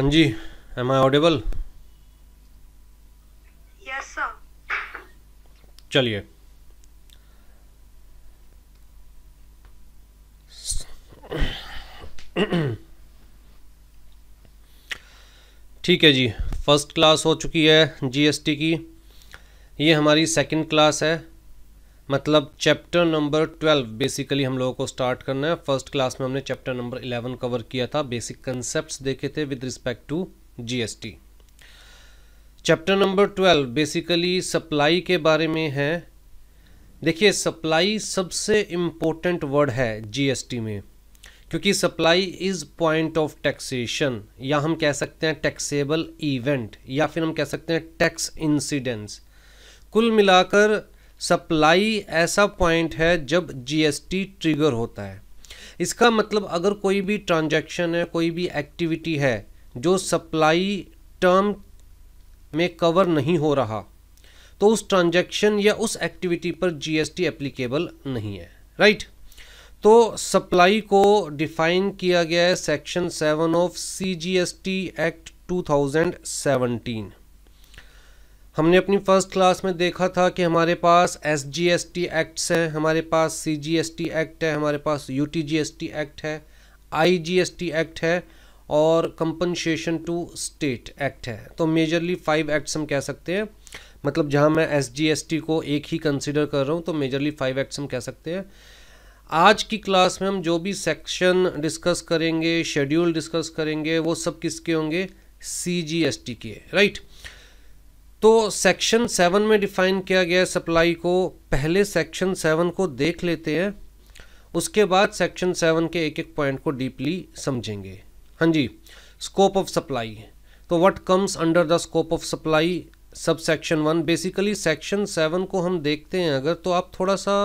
हाँ G M I audible चलिए ठीक है जी फर्स्ट क्लास हो चुकी है जीएसटी की ये हमारी सेकंड क्लास है मतलब चैप्टर नंबर ट्वेल्व बेसिकली हम लोगों को स्टार्ट करना है फर्स्ट क्लास में हमने चैप्टर नंबर इलेवन कवर किया था बेसिक कंसेप्ट देखे थे with respect to GST chapter number twelve basically supply के बारे में है देखिए सप्लाई सबसे इम्पोर्टेंट वर्ड है जीएसटी में क्योंकि supply is point of taxation या हम कह सकते हैं टैक्सेबल इवेंट या फिर हम कह सकते हैं टैक्स इंसिडेंस कुल मिलाकर सप्लाई ऐसा पॉइंट है जब जीएसटी ट्रिगर होता है इसका मतलब अगर कोई भी ट्रांजैक्शन है कोई भी एक्टिविटी है जो सप्लाई टर्म में कवर नहीं हो रहा तो उस ट्रांजैक्शन या उस एक्टिविटी पर जीएसटी एप्लीकेबल नहीं है राइट तो सप्लाई को डिफाइन किया गया है section seven of C G S T act 2017 हमने अपनी फ़र्स्ट क्लास में देखा था कि हमारे पास S G S T acts हैं हमारे पास C G S T act है हमारे पास U T G S T act है I G S T act है और कंपनसेशन टू स्टेट एक्ट है तो मेजरली फाइव एक्ट्स हम कह सकते हैं मतलब जहां मैं एस जी एस टी को एक ही कंसिडर कर रहा हूं तो मेजरली फाइव एक्ट्स हम कह सकते हैं आज की क्लास में हम जो भी सेक्शन डिस्कस करेंगे शेड्यूल डिस्कस करेंगे वो सब किसके होंगे सी जी एस टी के राइट right? तो सेक्शन सेवन में डिफाइन किया गया सप्लाई को पहले सेक्शन सेवन को देख लेते हैं उसके बाद सेक्शन सेवन के एक एक पॉइंट को डीपली समझेंगे हाँ जी स्कोप ऑफ सप्लाई तो what comes under the scope of supply subsection one basically section seven को हम देखते हैं अगर तो आप थोड़ा सा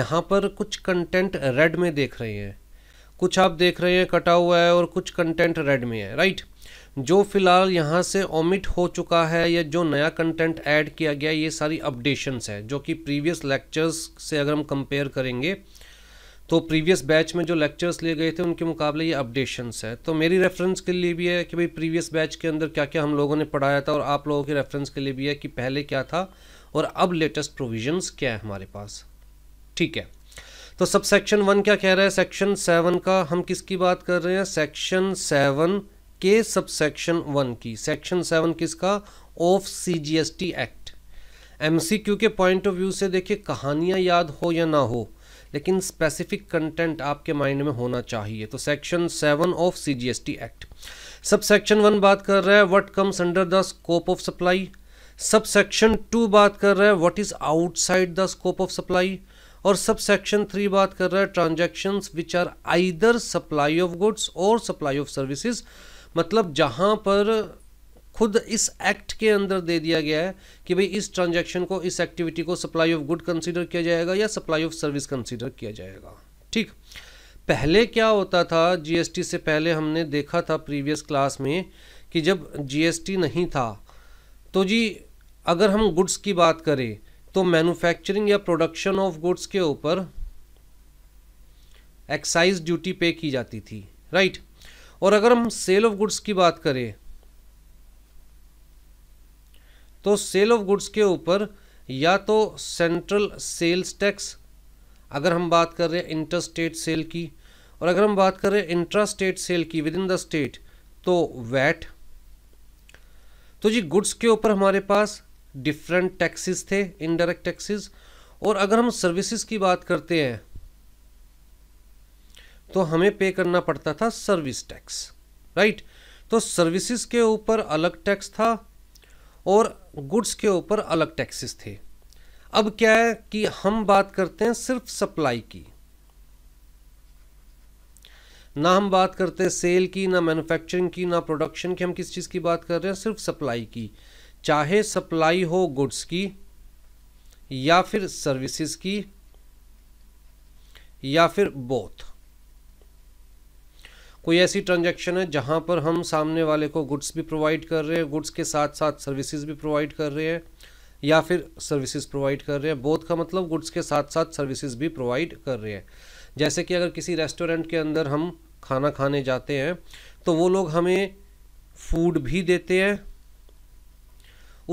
यहाँ पर कुछ कंटेंट रेड में देख रहे हैं कुछ आप देख रहे हैं कटा हुआ है और कुछ कंटेंट रेड में है राइट जो फ़िलहाल यहाँ से ओमिट हो चुका है या जो नया कंटेंट ऐड किया गया ये सारी अपडेशंस है जो कि प्रीवियस लेक्चर्स से अगर हम कंपेयर करेंगे तो प्रीवियस बैच में जो लेक्चर्स लिए गए थे उनके मुकाबले ये अपडेशंस है तो मेरी रेफरेंस के लिए भी है कि भाई प्रीवियस बैच के अंदर क्या क्या हम लोगों ने पढ़ाया था और आप लोगों के रेफरेंस के लिए भी है कि पहले क्या था और अब लेटेस्ट प्रोविजन्स क्या है हमारे पास ठीक है तो सब सेक्शन वन क्या कह रहा है सेक्शन सेवन का हम किसकी बात कर रहे हैं सेक्शन सेवन के सब सेक्शन वन की सेक्शन सेवन किसका ऑफ सीजीएसटी एक्ट एमसीक्यू के पॉइंट ऑफ व्यू से देखिए कहानियां याद हो या ना हो लेकिन स्पेसिफिक कंटेंट आपके माइंड में होना चाहिए तो section seven of CGST act subsection one बात कर रहा है what comes under the scope of supply subsection two बात कर रहा है what is outside the scope of supply और सब सेक्शन थ्री बात कर रहा है transactions which are either supply of goods or supply of services मतलब जहाँ पर खुद इस एक्ट के अंदर दे दिया गया है कि भाई इस ट्रांजैक्शन को इस एक्टिविटी को सप्लाई ऑफ गुड कंसीडर किया जाएगा या सप्लाई ऑफ सर्विस कंसीडर किया जाएगा ठीक पहले क्या होता था जीएसटी से पहले हमने देखा था प्रीवियस क्लास में कि जब जीएसटी नहीं था तो जी अगर हम गुड्स की बात करें तो मैन्युफैक्चरिंग या प्रोडक्शन ऑफ गुड्स के ऊपर एक्साइज ड्यूटी पे की जाती थी राइट और अगर हम सेल ऑफ गुड्स की बात करें तो सेल ऑफ गुड्स के ऊपर या तो सेंट्रल सेल्स टैक्स अगर हम बात कर रहे हैं इंटर स्टेट सेल की और अगर हम बात कर रहे हैं इंट्रा स्टेट सेल की विद इन द स्टेट तो वैट तो जी गुड्स के ऊपर हमारे पास डिफरेंट टैक्सेस थे इनडायरेक्ट टैक्सेस और अगर हम सर्विसेज की बात करते हैं तो हमें पे करना पड़ता था सर्विस टैक्स राइट तो सर्विसेज के ऊपर अलग टैक्स था और गुड्स के ऊपर अलग टैक्सेस थे अब क्या है कि हम बात करते हैं सिर्फ सप्लाई की ना हम बात करते हैं सेल की ना मैन्युफैक्चरिंग की ना प्रोडक्शन की हम किस चीज़ की बात कर रहे हैं सिर्फ सप्लाई की चाहे सप्लाई हो गुड्स की या फिर सर्विसेज की या फिर बोथ कोई ऐसी ट्रांजैक्शन है जहाँ पर हम सामने वाले को गुड्स भी प्रोवाइड कर रहे हैं गुड्स के साथ साथ सर्विसेज भी प्रोवाइड कर रहे हैं या फिर सर्विसेज प्रोवाइड कर रहे हैं बोथ का मतलब गुड्स के साथ साथ सर्विसेज भी प्रोवाइड कर रहे हैं जैसे कि अगर किसी रेस्टोरेंट के अंदर हम खाना खाने जाते हैं तो वो लोग हमें फूड भी देते हैं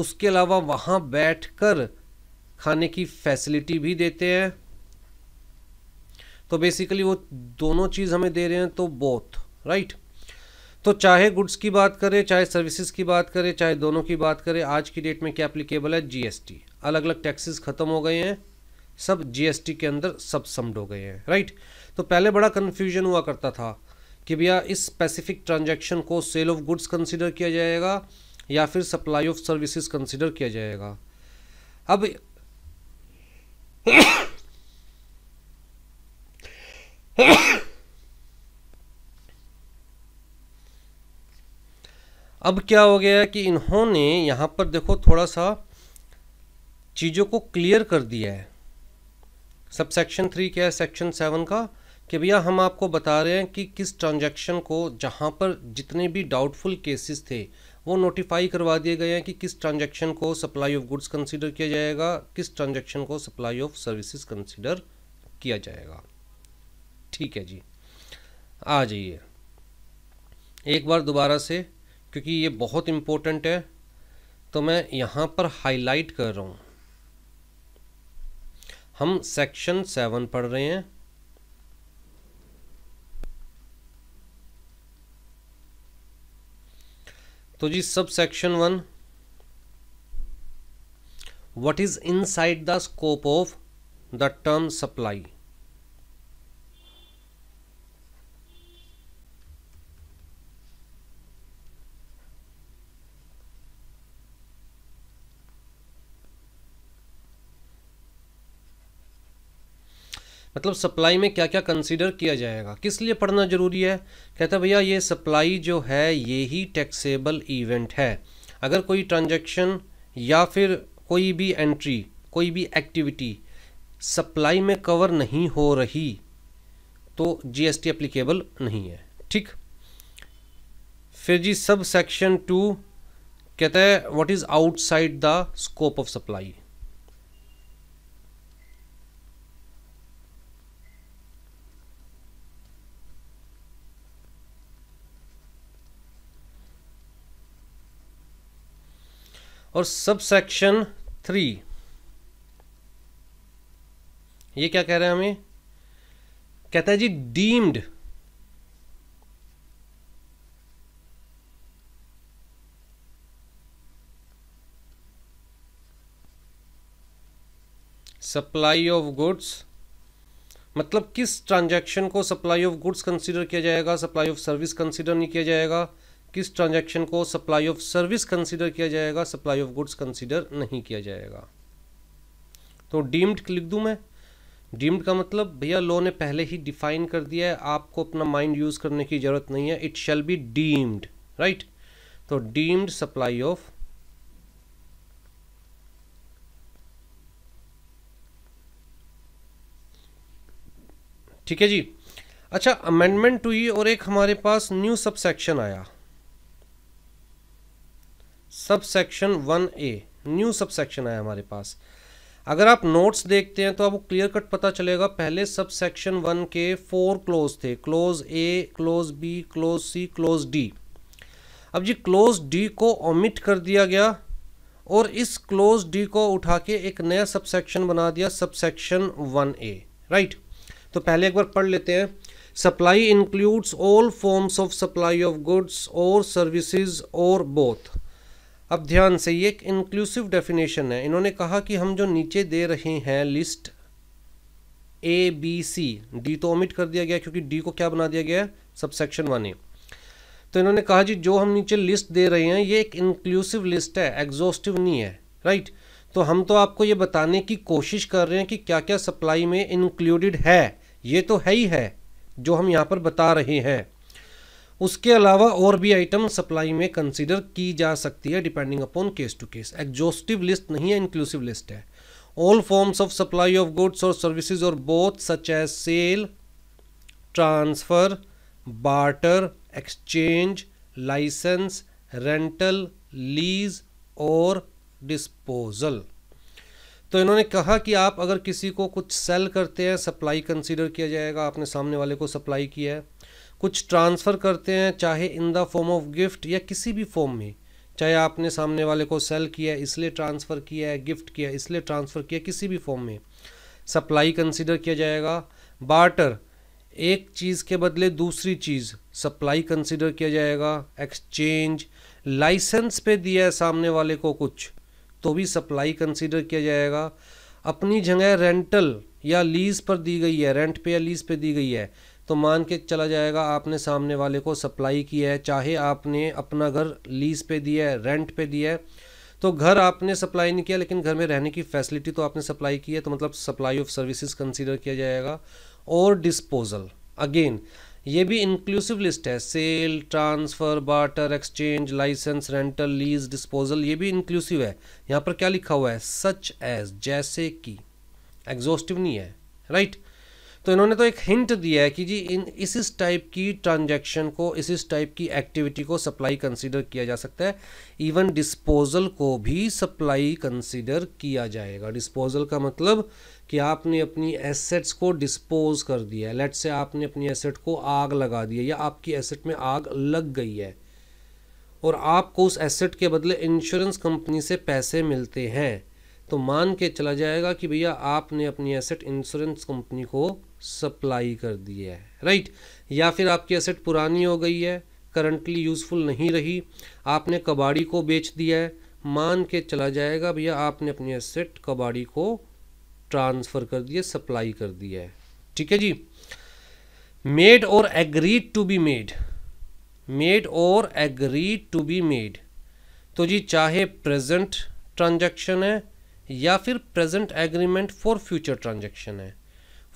उसके अलावा वहाँ बैठ खाने की फैसिलिटी भी देते हैं तो बेसिकली वो दोनों चीज़ हमें दे रहे हैं तो बोथ राइट तो चाहे गुड्स की बात करें चाहे सर्विसेज की बात करें चाहे दोनों की बात करें आज की डेट में क्या अप्लीकेबल है जीएसटी अलग अलग टैक्सेस ख़त्म हो गए हैं सब जीएसटी के अंदर सब समड हो गए हैं राइट तो पहले बड़ा कन्फ्यूजन हुआ करता था कि भैया इस स्पेसिफिक ट्रांजेक्शन को सेल ऑफ गुड्स कंसिडर किया जाएगा या फिर सप्लाई ऑफ सर्विसेज कंसिडर किया जाएगा अब अब क्या हो गया कि इन्होंने यहाँ पर देखो थोड़ा सा चीज़ों को क्लियर कर दिया है सब सेक्शन थ्री क्या है सेक्शन सेवन का कि भैया हम आपको बता रहे हैं कि किस ट्रांजैक्शन को जहाँ पर जितने भी डाउटफुल केसेस थे वो नोटिफाई करवा दिए गए हैं कि किस ट्रांजैक्शन को सप्लाई ऑफ गुड्स कंसीडर किया जाएगा किस ट्रांजैक्शन को सप्लाई ऑफ सर्विसेज कंसीडर किया जाएगा ठीक है जी आ जाइए एक बार दोबारा से क्योंकि ये बहुत इम्पोर्टेंट है तो मैं यहाँ पर हाईलाइट कर रहा हूँ हम सेक्शन सेवन पढ़ रहे हैं तो जी subsection one what is inside the scope of the term supply मतलब सप्लाई में क्या क्या कंसीडर किया जाएगा किस लिए पढ़ना ज़रूरी है कहता भैया ये सप्लाई जो है ये ही टैक्सेबल इवेंट है अगर कोई ट्रांजेक्शन या फिर कोई भी एंट्री कोई भी एक्टिविटी सप्लाई में कवर नहीं हो रही तो जीएसटी एप्लीकेबल नहीं है ठीक फिर जी सब सेक्शन टू कहता है what is outside the scope of supply और सबसेक्शन थ्री ये क्या कह रहे हैं हमें कहता है जी डीम्ड सप्लाई ऑफ गुड्स मतलब किस ट्रांजैक्शन को सप्लाई ऑफ गुड्स कंसीडर किया जाएगा सप्लाई ऑफ सर्विस कंसीडर नहीं किया जाएगा किस ट्रांजैक्शन को सप्लाई ऑफ सर्विस कंसीडर किया जाएगा सप्लाई ऑफ गुड्स कंसीडर नहीं किया जाएगा तो डीम्ड लिख दूँ मैं डीम्ड का मतलब भैया लॉ ने पहले ही डिफाइन कर दिया है आपको अपना माइंड यूज़ करने की ज़रूरत नहीं है it shall be deemed right तो डीम्ड सप्लाई ऑफ ठीक है जी अच्छा अमेंडमेंट हुई e और एक हमारे पास न्यू सबसेक्शन आया subsection one A new subsection आया हमारे पास अगर आप नोट्स देखते हैं तो आपको क्लियर कट पता चलेगा पहले सब सेक्शन वन के फोर क्लोज थे clause A clause B clause C clause D अब जी क्लोज डी को ओमिट कर दिया गया और इस क्लोज डी को उठा के एक नया सब सेक्शन बना दिया सब सेक्शन वन ए राइट तो पहले एक बार पढ़ लेते हैं supply includes all forms of supply of goods or services or both अब ध्यान से ये एक इंक्लूसिव डेफिनेशन है इन्होंने कहा कि हम जो नीचे दे रहे हैं list A B C D तो ओमिट कर दिया गया क्योंकि डी को क्या बना दिया गया है सबसेक्शन वन ए तो इन्होंने कहा जी जो हम नीचे लिस्ट दे रहे हैं ये एक इंक्लूसिव लिस्ट है एग्जॉस्टिव नहीं है राइट तो हम तो आपको ये बताने की कोशिश कर रहे हैं कि क्या क्या सप्लाई में इंक्लूडेड है ये तो है ही है जो हम यहाँ पर बता रहे हैं उसके अलावा और भी आइटम सप्लाई में कंसिडर की जा सकती है depending upon case to case exhaustive list नहीं है इंक्लूसिव लिस्ट है all forms of supply of goods or services or both such as sale transfer barter exchange licence rental lease or disposal तो इन्होंने कहा कि आप अगर किसी को कुछ सेल करते हैं सप्लाई कंसीडर किया जाएगा आपने सामने वाले को सप्लाई किया है कुछ ट्रांसफ़र करते हैं चाहे in the form of gift या किसी भी फॉर्म में चाहे आपने सामने वाले को सेल किया इसलिए ट्रांसफ़र किया है गिफ्ट किया इसलिए ट्रांसफ़र किया किसी भी फॉर्म में सप्लाई कंसिडर किया जाएगा बार्टर एक चीज़ के बदले दूसरी चीज़ सप्लाई कंसिडर किया जाएगा एक्सचेंज लाइसेंस पे दिया है सामने वाले को कुछ तो भी सप्लाई कंसिडर किया जाएगा अपनी जगह रेंटल या लीज पर दी गई है रेंट पे या लीज पे दी गई है तो मान के चला जाएगा आपने सामने वाले को सप्लाई किया है चाहे आपने अपना घर लीज़ पे दिया है रेंट पे दिया है तो घर आपने सप्लाई नहीं किया लेकिन घर में रहने की फैसिलिटी तो आपने सप्लाई की है तो मतलब सप्लाई ऑफ सर्विसेज कंसीडर किया जाएगा और डिस्पोजल अगेन ये भी इंक्लूसिव लिस्ट है sale transfer barter exchange licence rental lease disposal ये भी इंक्लूसिव है यहाँ पर क्या लिखा हुआ है सच एज जैसे कि एग्जॉस्टिव नहीं है राइट right? तो इन्होंने तो एक हिंट दिया है कि जी इन इस इस टाइप की ट्रांजैक्शन को इस इस टाइप की एक्टिविटी को सप्लाई कंसीडर किया जा सकता है इवन डिस्पोजल को भी सप्लाई कंसीडर किया जाएगा डिस्पोजल का मतलब कि आपने अपनी एसेट्स को डिस्पोज कर दिया है लेट से आपने अपनी एसेट को आग लगा दी है या आपकी एसेट में आग लग गई है और आपको उस एसेट के बदले इंश्योरेंस कंपनी से पैसे मिलते हैं तो मान के चला जाएगा कि भैया आपने अपनी एसेट इंश्योरेंस कंपनी को सप्लाई कर दी है राइट या फिर आपकी एसेट पुरानी हो गई है करंटली यूज़फुल नहीं रही आपने कबाड़ी को बेच दिया है मान के चला जाएगा भैया आपने अपनी एसेट कबाड़ी को ट्रांसफ़र कर दिया सप्लाई कर दिया है ठीक है जी made or agreed to be made made or agreed to be made तो जी चाहे प्रेजेंट ट्रांजेक्शन है या फिर present agreement for future transaction है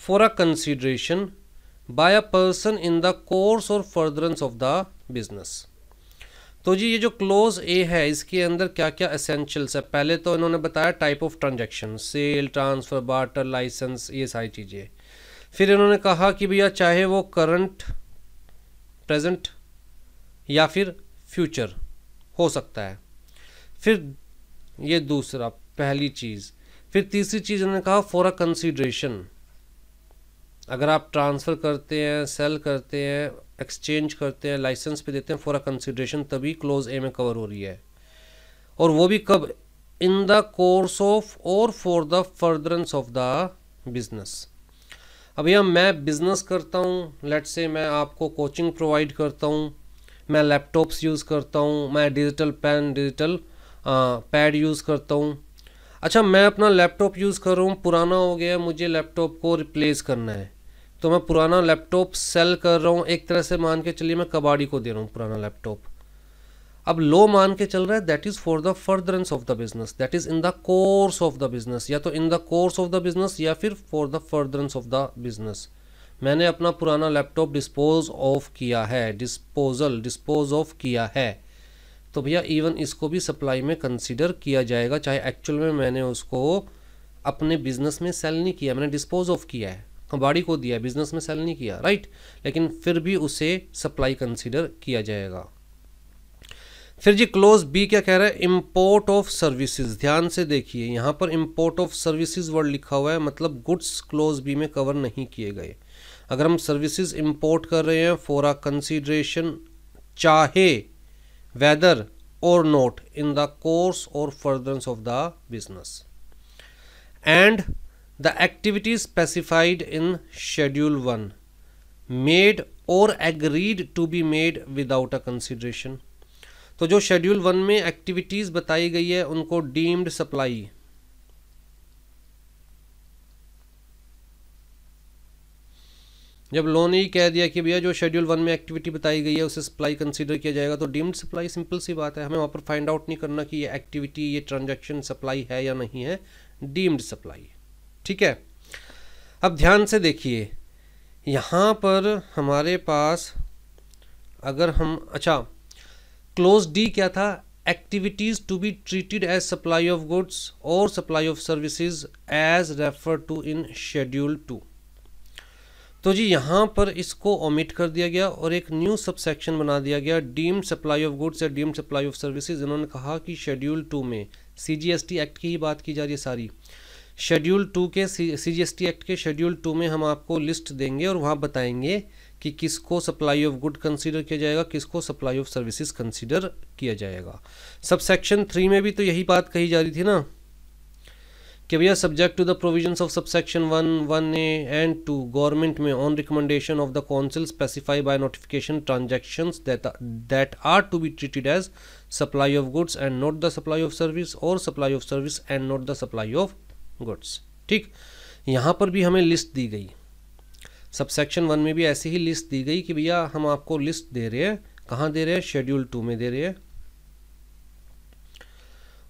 for a consideration by a person in the course or furtherance of the business तो जी ये जो क्लोज ए है इसके अंदर क्या क्या असेंशियल्स है पहले तो इन्होंने बताया type of transaction sale transfer barter licence ये सारी चीज़ें फिर इन्होंने कहा कि भैया चाहे वो करंट प्रेजेंट या फिर फ्यूचर हो सकता है फिर ये दूसरा पहली चीज़ फिर तीसरी चीज़ इन्होंने कहा फॉर अ कंसिड्रेशन अगर आप ट्रांसफ़र करते हैं सेल करते हैं एक्सचेंज करते हैं लाइसेंस पे देते हैं फॉर अ कंसिड्रेशन तभी क्लोज ए में कवर हो रही है और वो भी कब in the course of or for the furtherance of the business अब यहाँ मैं बिज़नेस करता हूँ लेट से मैं आपको कोचिंग प्रोवाइड करता हूँ मैं लैपटॉप्स यूज़ करता हूँ मैं digital pen digital pad use करता हूँ अच्छा मैं अपना लैपटॉप यूज़ कर रहा हूँ पुराना हो गया मुझे लैपटॉप को रिप्लेस करना है तो मैं पुराना लैपटॉप सेल कर रहा हूँ एक तरह से मान के चलिए मैं कबाड़ी को दे रहा हूँ पुराना लैपटॉप अब लो मान के चल रहा है that is for the furtherance of the business that is in the course of the business या तो in the course of the business या फिर for the furtherance of the business मैंने अपना पुराना लैपटॉप डिस्पोज ऑफ किया है disposal dispose of किया है तो भैया इवन इसको भी सप्लाई में कंसिडर किया जाएगा चाहे एक्चुअल में मैंने उसको अपने बिजनेस में सेल नहीं किया मैंने डिस्पोज ऑफ किया है कबाड़ी को दिया बिजनेस में सेल नहीं किया राइट लेकिन फिर भी उसे सप्लाई कंसिडर किया जाएगा फिर जी क्लोज बी क्या कह रहा है इम्पोर्ट ऑफ सर्विसेज ध्यान से देखिए यहाँ पर इम्पोर्ट ऑफ सर्विसेज वर्ड लिखा हुआ है मतलब गुड्स क्लोज बी में कवर नहीं किए गए अगर हम सर्विसेज इम्पोर्ट कर रहे हैं फॉर आ कंसिड्रेशन चाहे whether or not in the course or furtherance of the business and the activities specified in schedule one made or agreed to be made without a consideration तो जो schedule one में activities बताई गई है उनको deemed supply जब लोन ही कह दिया कि भैया जो शेड्यूल वन में एक्टिविटी बताई गई है उसे सप्लाई कंसीडर किया जाएगा तो डीम्ड सप्लाई सिंपल सी बात है हमें वहां पर फाइंड आउट नहीं करना कि ये एक्टिविटी ये ट्रांजैक्शन सप्लाई है या नहीं है डीम्ड सप्लाई ठीक है अब ध्यान से देखिए यहाँ पर हमारे पास अगर हम अच्छा क्लोज डी क्या था activities to be treated as supply of goods or supply of services as refer to in schedule two तो जी यहाँ पर इसको ओमिट कर दिया गया और एक न्यू सबसेक्शन बना दिया गया डीम्ड सप्लाई ऑफ गुड्स या डीम्ड सप्लाई ऑफ सर्विसेज इन्होंने कहा कि शेड्यूल टू में सी एक्ट की ही बात की जा रही है सारी शेड्यूल टू के C G S T act के शेड्यूल टू में हम आपको लिस्ट देंगे और वहाँ बताएंगे कि किसको सप्लाई ऑफ गुड कंसीडर किया जाएगा किसको सप्लाई ऑफ सर्विसेज कंसीडर किया जाएगा सब सेक्शन थ्री में भी तो यही बात कही जा रही थी ना कि भैया subject to the provisions of section one one A and two government may on recommendation of the council specify by notification transaction that are to be treated as supply of goods and not the supply of service or supply of service and not the supply of goods ठीक यहाँ पर भी हमें list दी गई सब subsection one में भी ऐसी ही लिस्ट दी गई कि भैया हम आपको लिस्ट दे रहे हैं कहाँ दे रहे हैं शेड्यूल टू में दे रहे हैं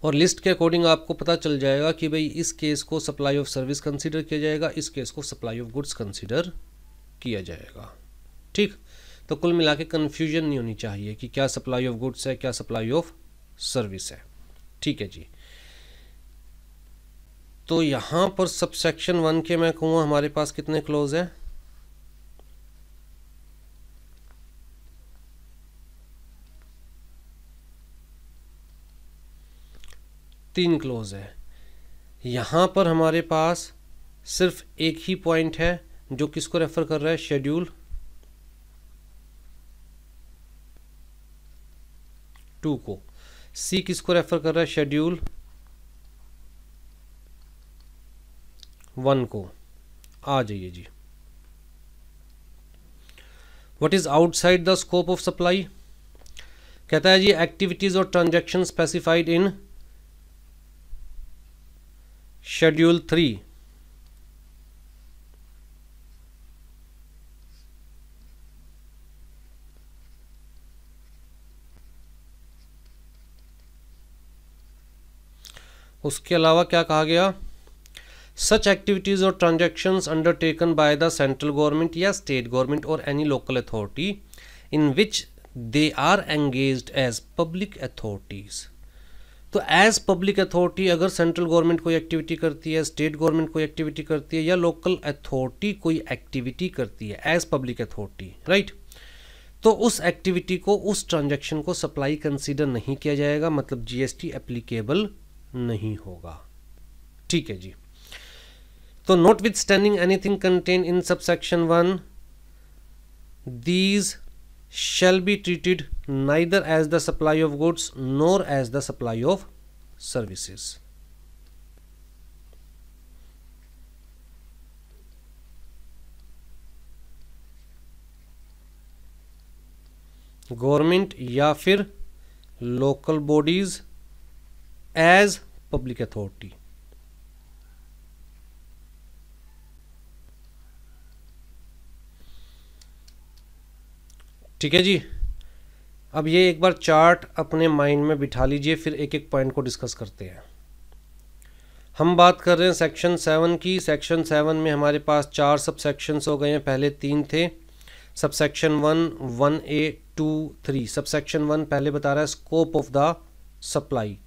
और लिस्ट के अकॉर्डिंग आपको पता चल जाएगा कि भाई इस केस को सप्लाई ऑफ सर्विस कंसीडर किया जाएगा इस केस को सप्लाई ऑफ गुड्स कंसीडर किया जाएगा ठीक तो कुल मिला के कन्फ्यूजन नहीं होनी चाहिए कि क्या सप्लाई ऑफ गुड्स है क्या सप्लाई ऑफ सर्विस है ठीक है जी तो यहाँ पर सब सेक्शन वन के मैं कहूँ हमारे पास कितने क्लोज हैं तीन क्लोज है यहाँ पर हमारे पास सिर्फ एक ही पॉइंट है जो किसको रेफर कर रहा है शेड्यूल टू को सी किसको रेफर कर रहा है शेड्यूल वन को आ जाइए जी what is outside the scope of supply कहता है जी activities or transaction specified in schedule three उसके अलावा क्या कहा गया such activities or transaction undertaken by the central government या state government or any local authority in which they are engage as public authorities तो एज पब्लिक अथॉरिटी अगर central government कोई activity करती है स्टेट गवर्नमेंट कोई activity करती है या लोकल अथॉरिटी कोई एक्टिविटी करती है एज पब्लिक अथॉरिटी राइट तो उस एक्टिविटी को उस ट्रांजेक्शन को सप्लाई कंसिडर नहीं किया जाएगा मतलब टी एप्लीकेबल नहीं होगा ठीक है जी So notwithstanding anything contained in subsection 1, these shall be treated neither as the supply of goods nor as the supply of services. Government, या local bodies as public authority. ठीक है जी अब ये एक बार चार्ट अपने माइंड में बिठा लीजिए फिर एक एक पॉइंट को डिस्कस करते हैं हम बात कर रहे हैं सेक्शन सेवन की सेक्शन सेवन में हमारे पास चार सब सेक्शंस हो गए हैं पहले तीन थे subsection one one A two three subsection one पहले बता रहा है scope of the supply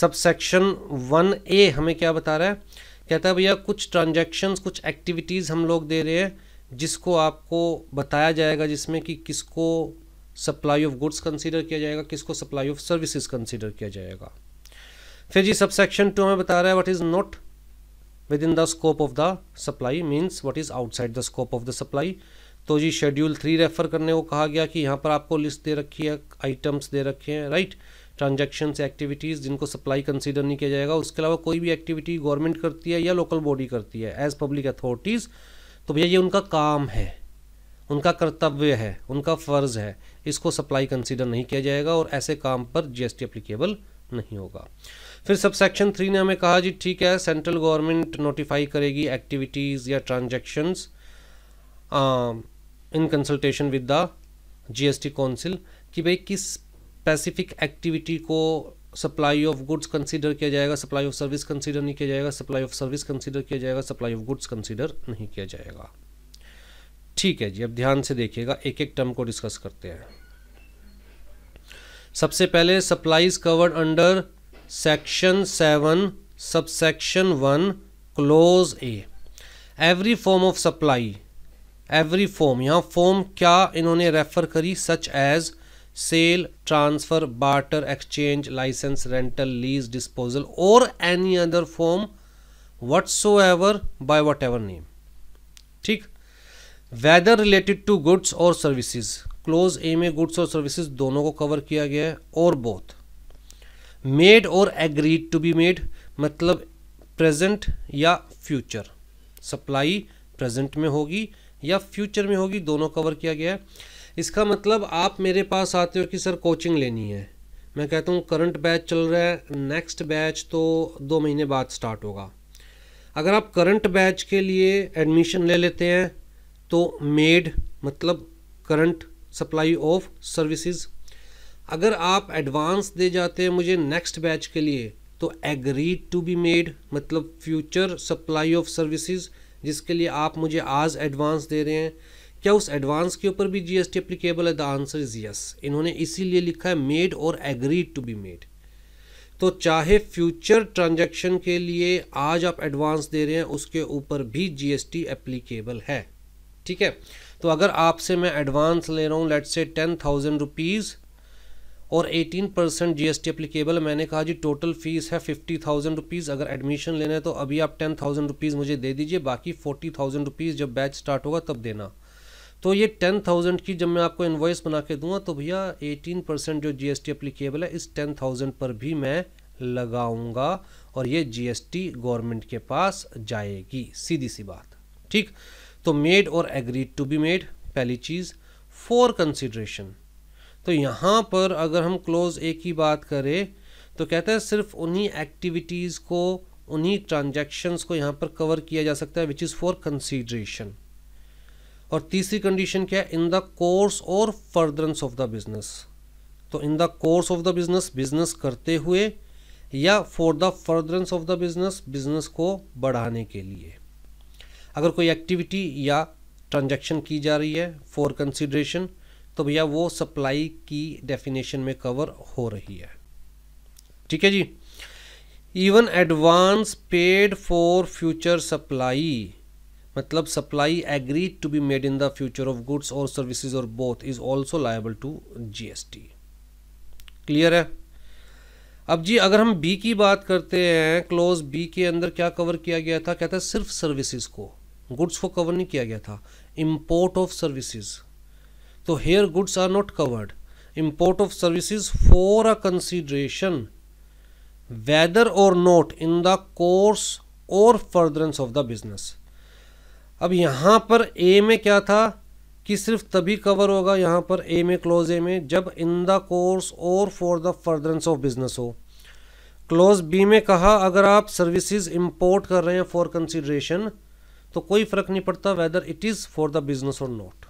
subsection one A हमें क्या बता रहा है कहता है भैया कुछ ट्रांजेक्शन्स कुछ एक्टिविटीज़ हम लोग दे रहे हैं जिसको आपको बताया जाएगा जिसमें कि किसको सप्लाई ऑफ गुड्स कंसीडर किया जाएगा किसको सप्लाई ऑफ सर्विसेज कंसीडर किया जाएगा फिर जी सब सेक्शन टू हमें बता रहा है what is not within the scope of the supply means what is outside the scope of the supply तो जी शेड्यूल थ्री रेफर करने को कहा गया कि यहाँ पर आपको लिस्ट दे रखी है आइटम्स दे रखे हैं राइट ट्रांजेक्शन्स एक्टिविटीज़ जिनको सप्लाई कंसिडर नहीं किया जाएगा उसके अलावा कोई भी एक्टिविटी गवर्नमेंट करती है या लोकल बॉडी करती है एज पब्लिक अथॉरिटीज़ तो भैया ये उनका काम है उनका कर्तव्य है उनका फ़र्ज़ है इसको सप्लाई कंसीडर नहीं किया जाएगा और ऐसे काम पर जीएसटी एप्लीकेबल नहीं होगा फिर सब सेक्शन थ्री ने हमें कहा जी ठीक है सेंट्रल गवर्नमेंट नोटिफाई करेगी एक्टिविटीज़ या transactions in consultation with the GST council कि भाई किस स्पेसिफिक एक्टिविटी को सप्लाई ऑफ गुड्स कंसीडर किया जाएगा सप्लाई ऑफ सर्विस कंसीडर नहीं किया जाएगा सप्लाई ऑफ सर्विस कंसीडर किया जाएगा सप्लाई ऑफ गुड्स कंसीडर नहीं किया जाएगा ठीक है जी अब ध्यान से देखिएगा एक एक टर्म को डिस्कस करते हैं सबसे पहले supplies covered under section seven section one clause A every form of supply every form यहाँ फॉर्म क्या इन्होंने रेफर करी such as sale transfer barter exchange licence rental lease disposal or any other form whatsoever by whatever name ठीक whether related to goods or services clause A में goods or services दोनों को cover किया गया है और both made or agreed to be made मतलब present या फ्यूचर सप्लाई प्रेजेंट में होगी या फ्यूचर में होगी दोनों कवर किया गया है इसका मतलब आप मेरे पास आते हो कि सर कोचिंग लेनी है मैं कहता हूँ करंट बैच चल रहा है नेक्स्ट बैच तो दो महीने बाद स्टार्ट होगा अगर आप करंट बैच के लिए एडमिशन ले लेते हैं तो मेड मतलब करंट सप्लाई ऑफ सर्विसेज अगर आप एडवांस दे जाते हैं मुझे नेक्स्ट बैच के लिए तो एग्री टू बी मेड मतलब फ्यूचर सप्लाई ऑफ सर्विसेज जिसके लिए आप मुझे आज एडवांस दे रहे हैं क्या उस एडवांस के ऊपर भी जीएसटी एप्लीकेबल है द आंसर इज यस इन्होंने इसीलिए लिखा है made or agreed to be made तो चाहे फ्यूचर ट्रांजैक्शन के लिए आज आप एडवांस दे रहे हैं उसके ऊपर भी जीएसटी एप्लीकेबल है ठीक है तो अगर आपसे मैं एडवांस ले रहा हूँ लेट से टेन थाउजेंड रुपीज़ और 18 परसेंट जी एस मैंने कहा जी टोटल फीस है फिफ्टी थाउजेंड रुपीज़ अगर एडमिशन लेना है तो अभी आप टेन थाउजेंड रुपीज़ मुझे दे दीजिए बाकी फोर्टी थाउजेंड रुपीज़ जब बैच स्टार्ट होगा तब देना तो ये टेन थाउजेंड की जब मैं आपको इन्वॉइस बना के दूंगा तो भैया एटीन परसेंट जो जीएसटी अप्लीकेबल है इस टेन थाउजेंड पर भी मैं लगाऊंगा और ये जीएसटी गवर्नमेंट के पास जाएगी सीधी सी बात ठीक तो made or agreed to be made पहली चीज़ फॉर कंसिडरेशन तो यहाँ पर अगर हम क्लोज ए की बात करें तो कहते हैं सिर्फ उन्हीं एक्टिविटीज़ को उन्हीं ट्रांजेक्शन्स को यहाँ पर कवर किया जा सकता है विच इज़ फॉर कंसीडरेशन और तीसरी कंडीशन क्या है in the course or furtherance of the business तो in the course of the business business करते हुए या for the furtherance of the business business को बढ़ाने के लिए अगर कोई एक्टिविटी या ट्रांजैक्शन की जा रही है फॉर कंसिड्रेशन तो भैया वो सप्लाई की डेफिनेशन में कवर हो रही है ठीक है जी even advance paid for future supply मतलब supply agreed to be made in the future of goods or services or both is also liable to GST clear है अब जी अगर हम बी की बात करते हैं क्लोज बी के अंदर क्या कवर किया गया था कहता है सिर्फ सर्विसेज को गुड्स को कवर नहीं किया गया था इम्पोर्ट ऑफ सर्विसेज तो here goods are not covered import of services for a consideration whether or not in the course or furtherance of the business अब यहाँ पर ए में क्या था कि सिर्फ तभी कवर होगा यहाँ पर ए में क्लोज ए में जब in the course or for the furtherance of business हो क्लोज बी में कहा अगर आप सर्विसेज इंपोर्ट कर रहे हैं फॉर कंसीडरेशन तो कोई फ़र्क नहीं पड़ता whether it is for the business or not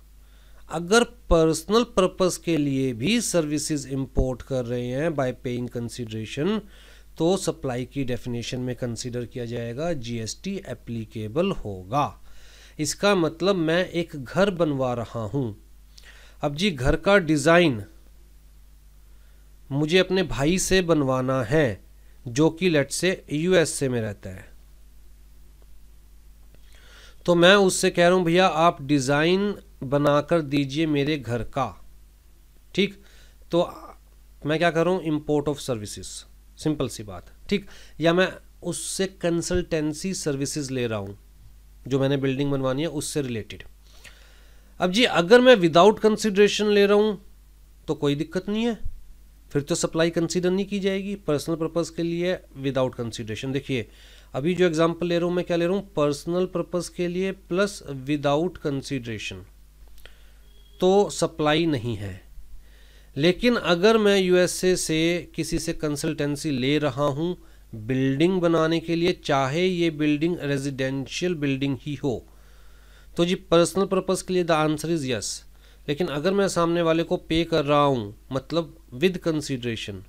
अगर पर्सनल पर्पस के लिए भी सर्विसेज इंपोर्ट कर रहे हैं बाय पेइंग कंसीडरेशन तो सप्लाई की डेफिनेशन में कंसिडर किया जाएगा जीएसटी एप्लीकेबल होगा इसका मतलब मैं एक घर बनवा रहा हूं अब जी घर का डिज़ाइन मुझे अपने भाई से बनवाना है जो कि लेट से यूएसए में रहता है तो मैं उससे कह रहा हूँ भैया आप डिज़ाइन बनाकर दीजिए मेरे घर का ठीक तो मैं क्या करूं इम्पोर्ट ऑफ सर्विसेज सिंपल सी बात ठीक या मैं उससे कंसल्टेंसी सर्विसेज ले रहा हूँ जो मैंने बिल्डिंग बनवानी है उससे रिलेटेड अब जी अगर मैं विदाउट कंसिडरेशन ले रहा हूँ तो कोई दिक्कत नहीं है फिर तो सप्लाई कंसीडर नहीं की जाएगी पर्सनल पर्पज़ के लिए विदाउट कंसिडरेशन देखिए अभी जो एग्जाम्पल ले रहा हूँ मैं क्या ले रहा हूँ पर्सनल पर्पज़ के लिए प्लस विदाउट कंसिडरेशन तो सप्लाई नहीं है लेकिन अगर मैं यूएसए से किसी से कंसल्टेंसी ले रहा हूँ बिल्डिंग बनाने के लिए चाहे ये बिल्डिंग रेजिडेंशियल बिल्डिंग ही हो तो जी पर्सनल पर्पस के लिए द आंसर इज़ यस लेकिन अगर मैं सामने वाले को पे कर रहा हूँ मतलब with consideration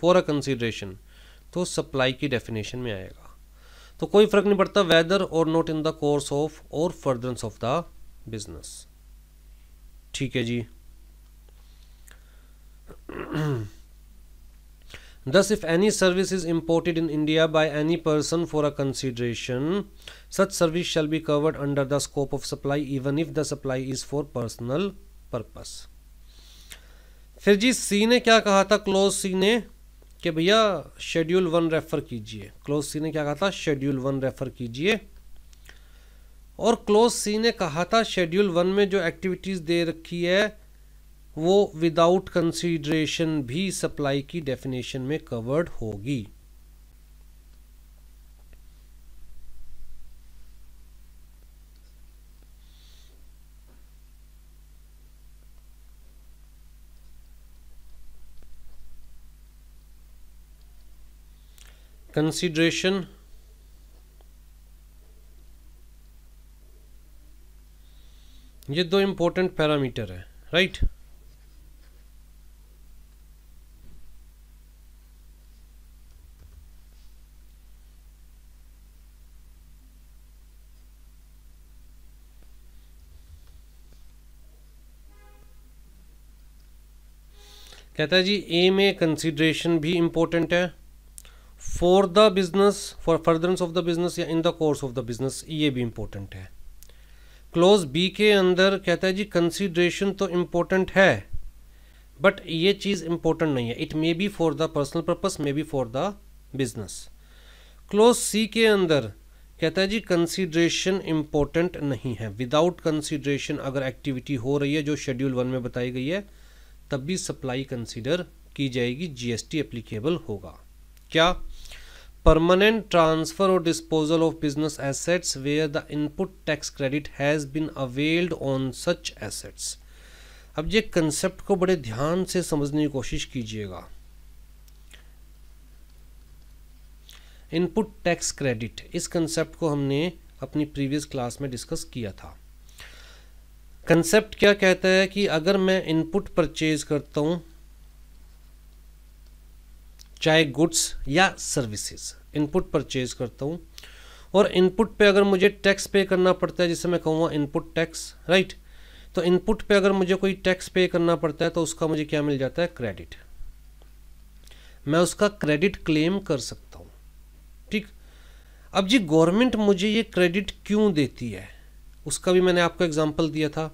for a consideration तो सप्लाई की डेफिनेशन में आएगा तो कोई फ़र्क नहीं पड़ता whether or not in the course of or furtherance of the business ठीक है जी Thus, if any service is imported in India by any person for a consideration, such service shall be covered under the scope of supply even if the supply is for personal purpose. फिर जी सी ने क्या कहा था close C ने कि भैया schedule one refer कीजिए clause C ने क्या कहा था शेड्यूल वन रेफ़र कीजिए और क्लोज सी ने कहा था शेड्यूल वन में जो एक्टिविटीज़ दे रखी है वो विदाउट कंसीडरेशन भी सप्लाई की डेफिनेशन में कवर्ड होगी कंसीडरेशन ये दो इम्पोर्टेंट पैरामीटर है राइट right? कहता है जी ए में कंसिड्रेशन भी इम्पोर्टेंट है for the business for furtherance of the business या in the course of the business ये भी इम्पोर्टेंट है क्लोज बी के अंदर कहता है जी कंसिड्रेशन तो इम्पोर्टेंट है बट ये चीज़ इम्पोर्टेंट नहीं है it may be for the personal purpose may be for the business clause C के अंदर कहता है जी कंसिड्रेशन इम्पोर्टेंट नहीं है विदाउट कंसिड्रेशन अगर एक्टिविटी हो रही है जो शेड्यूल वन में बताई गई है तब भी सप्लाई कंसीडर की जाएगी जीएसटी एप्लीकेबल होगा क्या permanent transfer or disposal of business assets where the input tax credit has been availed on such assets अब ये कंसेप्ट को बड़े ध्यान से समझने की कोशिश कीजिएगा इनपुट टैक्स क्रेडिट इस कंसेप्ट को हमने अपनी प्रीवियस क्लास में डिस्कस किया था कंसेप्ट क्या कहता है कि अगर मैं इनपुट परचेज करता हूं चाहे गुड्स या सर्विसेज इनपुट परचेज करता हूं और इनपुट पे अगर मुझे टैक्स पे करना पड़ता है जिसे मैं कहूँगा इनपुट टैक्स राइट तो इनपुट पे अगर मुझे कोई टैक्स पे करना पड़ता है तो उसका मुझे क्या मिल जाता है क्रेडिट मैं उसका क्रेडिट क्लेम कर सकता हूँ ठीक अब जी गवर्नमेंट मुझे ये क्रेडिट क्यों देती है उसका भी मैंने आपको एग्जाम्पल दिया था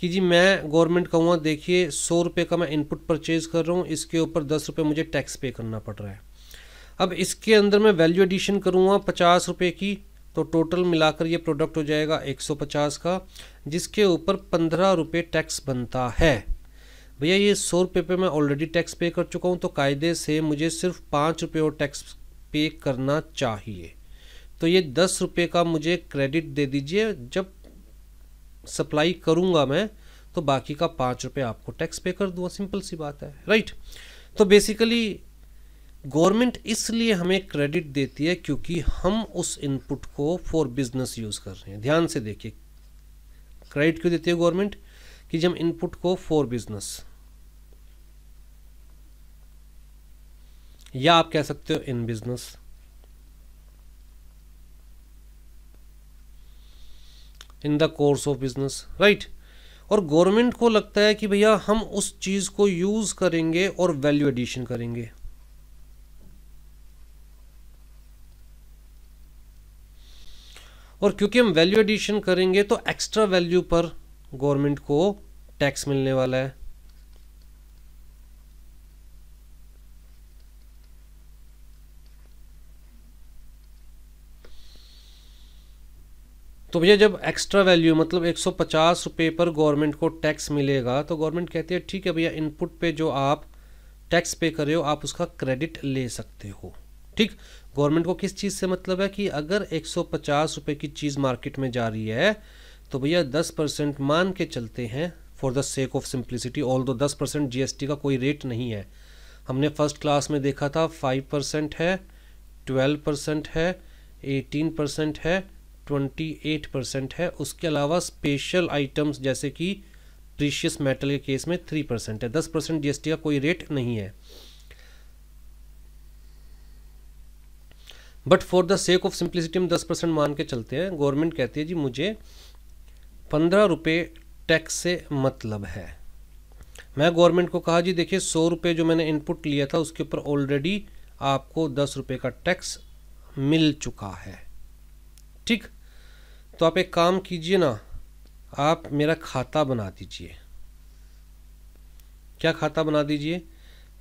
कि जी मैं गवर्नमेंट कहूँगा देखिए सौ रुपये का मैं इनपुट परचेज़ कर रहा हूँ इसके ऊपर दस रुपये मुझे टैक्स पे करना पड़ रहा है अब इसके अंदर मैं वैल्यू एडिशन करूँगा पचास रुपये की तो टोटल मिलाकर ये प्रोडक्ट हो जाएगा एक सौ पचास का जिसके ऊपर पंद्रह रुपये टैक्स बनता है भैया ये सौ रुपये पर मैं ऑलरेडी टैक्स पे कर चुका हूँ तो कायदे से मुझे सिर्फ पाँच रुपये और टैक्स पे करना चाहिए तो ये दस रुपये का मुझे क्रेडिट दे दीजिए जब सप्लाई करूंगा मैं तो बाकी का पाँच रुपये आपको टैक्स पे कर दूंगा सिंपल सी बात है राइट तो बेसिकली गवर्नमेंट इसलिए हमें क्रेडिट देती है क्योंकि हम उस इनपुट को फॉर बिजनेस यूज़ कर रहे हैं ध्यान से देखिए क्रेडिट क्यों देती है गवर्नमेंट कि जब इनपुट को फॉर बिजनेस या आप कह सकते हो in business in the course of business right और गवर्नमेंट को लगता है कि भैया हम उस चीज़ को यूज़ करेंगे और वैल्यू एडिशन करेंगे और क्योंकि हम वैल्यू एडिशन करेंगे तो एक्स्ट्रा वैल्यू पर गवर्नमेंट को टैक्स मिलने वाला है तो भैया जब एक्स्ट्रा वैल्यू मतलब एक सौ पर गवर्नमेंट को टैक्स मिलेगा तो गवर्नमेंट कहती है ठीक है भैया इनपुट पे जो आप टैक्स पे कर रहे हो आप उसका क्रेडिट ले सकते हो ठीक गवर्नमेंट को किस चीज़ से मतलब है कि अगर एक सौ की चीज़ मार्केट में जा रही है तो भैया दस परसेंट मान के चलते हैं for the sake of simplicity although दस परसेंट जी का कोई रेट नहीं है हमने फर्स्ट क्लास में देखा था फाइव परसेंट है ट्वेल्व परसेंट है एटीन परसेंट है 28 परसेंट है उसके अलावा स्पेशल आइटम्स जैसे कि प्रीशियस मेटल के केस में 3 परसेंट है 10 परसेंट जीएसटी का कोई रेट नहीं है but for the sake of simplicity हम 10 परसेंट मान के चलते हैं गवर्नमेंट कहती है जी मुझे पंद्रह रुपये टैक्स से मतलब है मैं गवर्नमेंट को कहा जी देखिए सौ रुपये जो मैंने इनपुट लिया था उसके ऊपर ऑलरेडी आपको दस रुपये का टैक्स मिल चुका है ठीक तो आप एक काम कीजिए ना आप मेरा खाता बना दीजिए क्या खाता बना दीजिए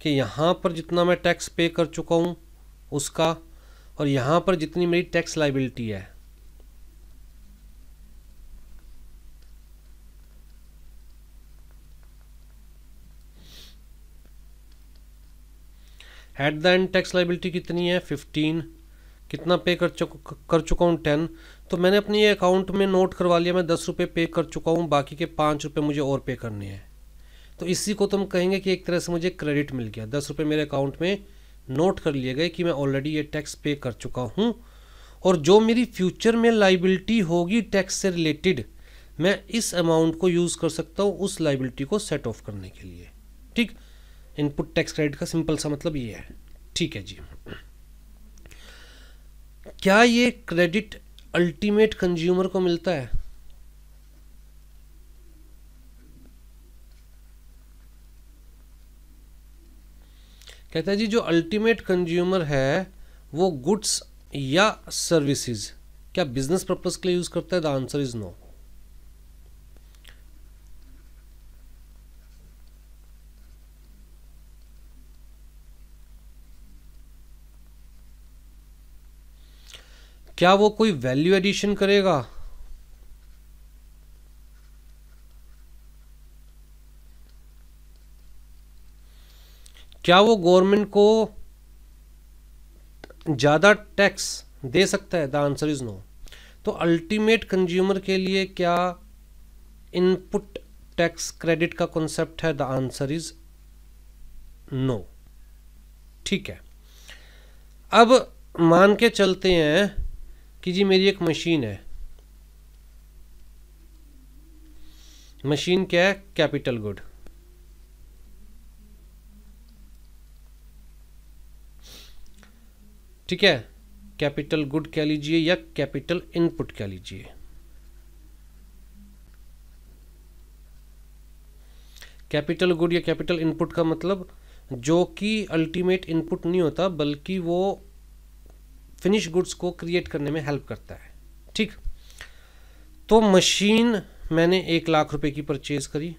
कि यहाँ पर जितना मैं टैक्स पे कर चुका हूँ उसका और यहाँ पर जितनी मेरी टैक्स लाइबिलिटी है at the end tax liability कितनी है फिफ्टीन कितना पे कर चुका कर चुका हूँ टेन तो मैंने अपनी ये अकाउंट में नोट करवा लिया मैं दस रुपये पे कर चुका हूँ बाकी के पाँच रुपये मुझे और पे करने हैं तो इसी को तुम तो कहेंगे कि एक तरह से मुझे क्रेडिट मिल गया दस रुपये मेरे अकाउंट में नोट कर लिए गए कि मैं ऑलरेडी ये टैक्स पे कर चुका हूँ और जो मेरी फ्यूचर में लाइबिलिटी होगी टैक्स से रिलेटेड मैं इस अमाउंट को यूज़ कर सकता हूँ उस लाइबिलिटी को सेट ऑफ करने के लिए ठीक इनपुट टैक्स क्रेडिट का सिंपल सा मतलब ये है ठीक है जी क्या ये क्रेडिट अल्टीमेट कंज्यूमर को मिलता है कहता है जी जो अल्टीमेट कंज्यूमर है वो गुड्स या सर्विसेज क्या बिजनेस पर्पस के लिए यूज करता है द आंसर इज नो क्या वो कोई वैल्यू एडिशन करेगा क्या वो गवर्नमेंट को ज़्यादा टैक्स दे सकता है द आंसर इज़ नो तो अल्टीमेट कंज्यूमर के लिए क्या इनपुट टैक्स क्रेडिट का कॉन्सेप्ट है द आंसर इज़ नो ठीक है अब मान के चलते हैं कि जी मेरी एक मशीन है मशीन क्या है कैपिटल गुड ठीक है कैपिटल गुड कह लीजिए या कैपिटल इनपुट कह लीजिए कैपिटल गुड या कैपिटल इनपुट का मतलब जो कि अल्टीमेट इनपुट नहीं होता बल्कि वो फिनिश गुड्स को क्रिएट करने में हेल्प करता है ठीक तो मशीन मैंने एक लाख रुपए की परचेज करी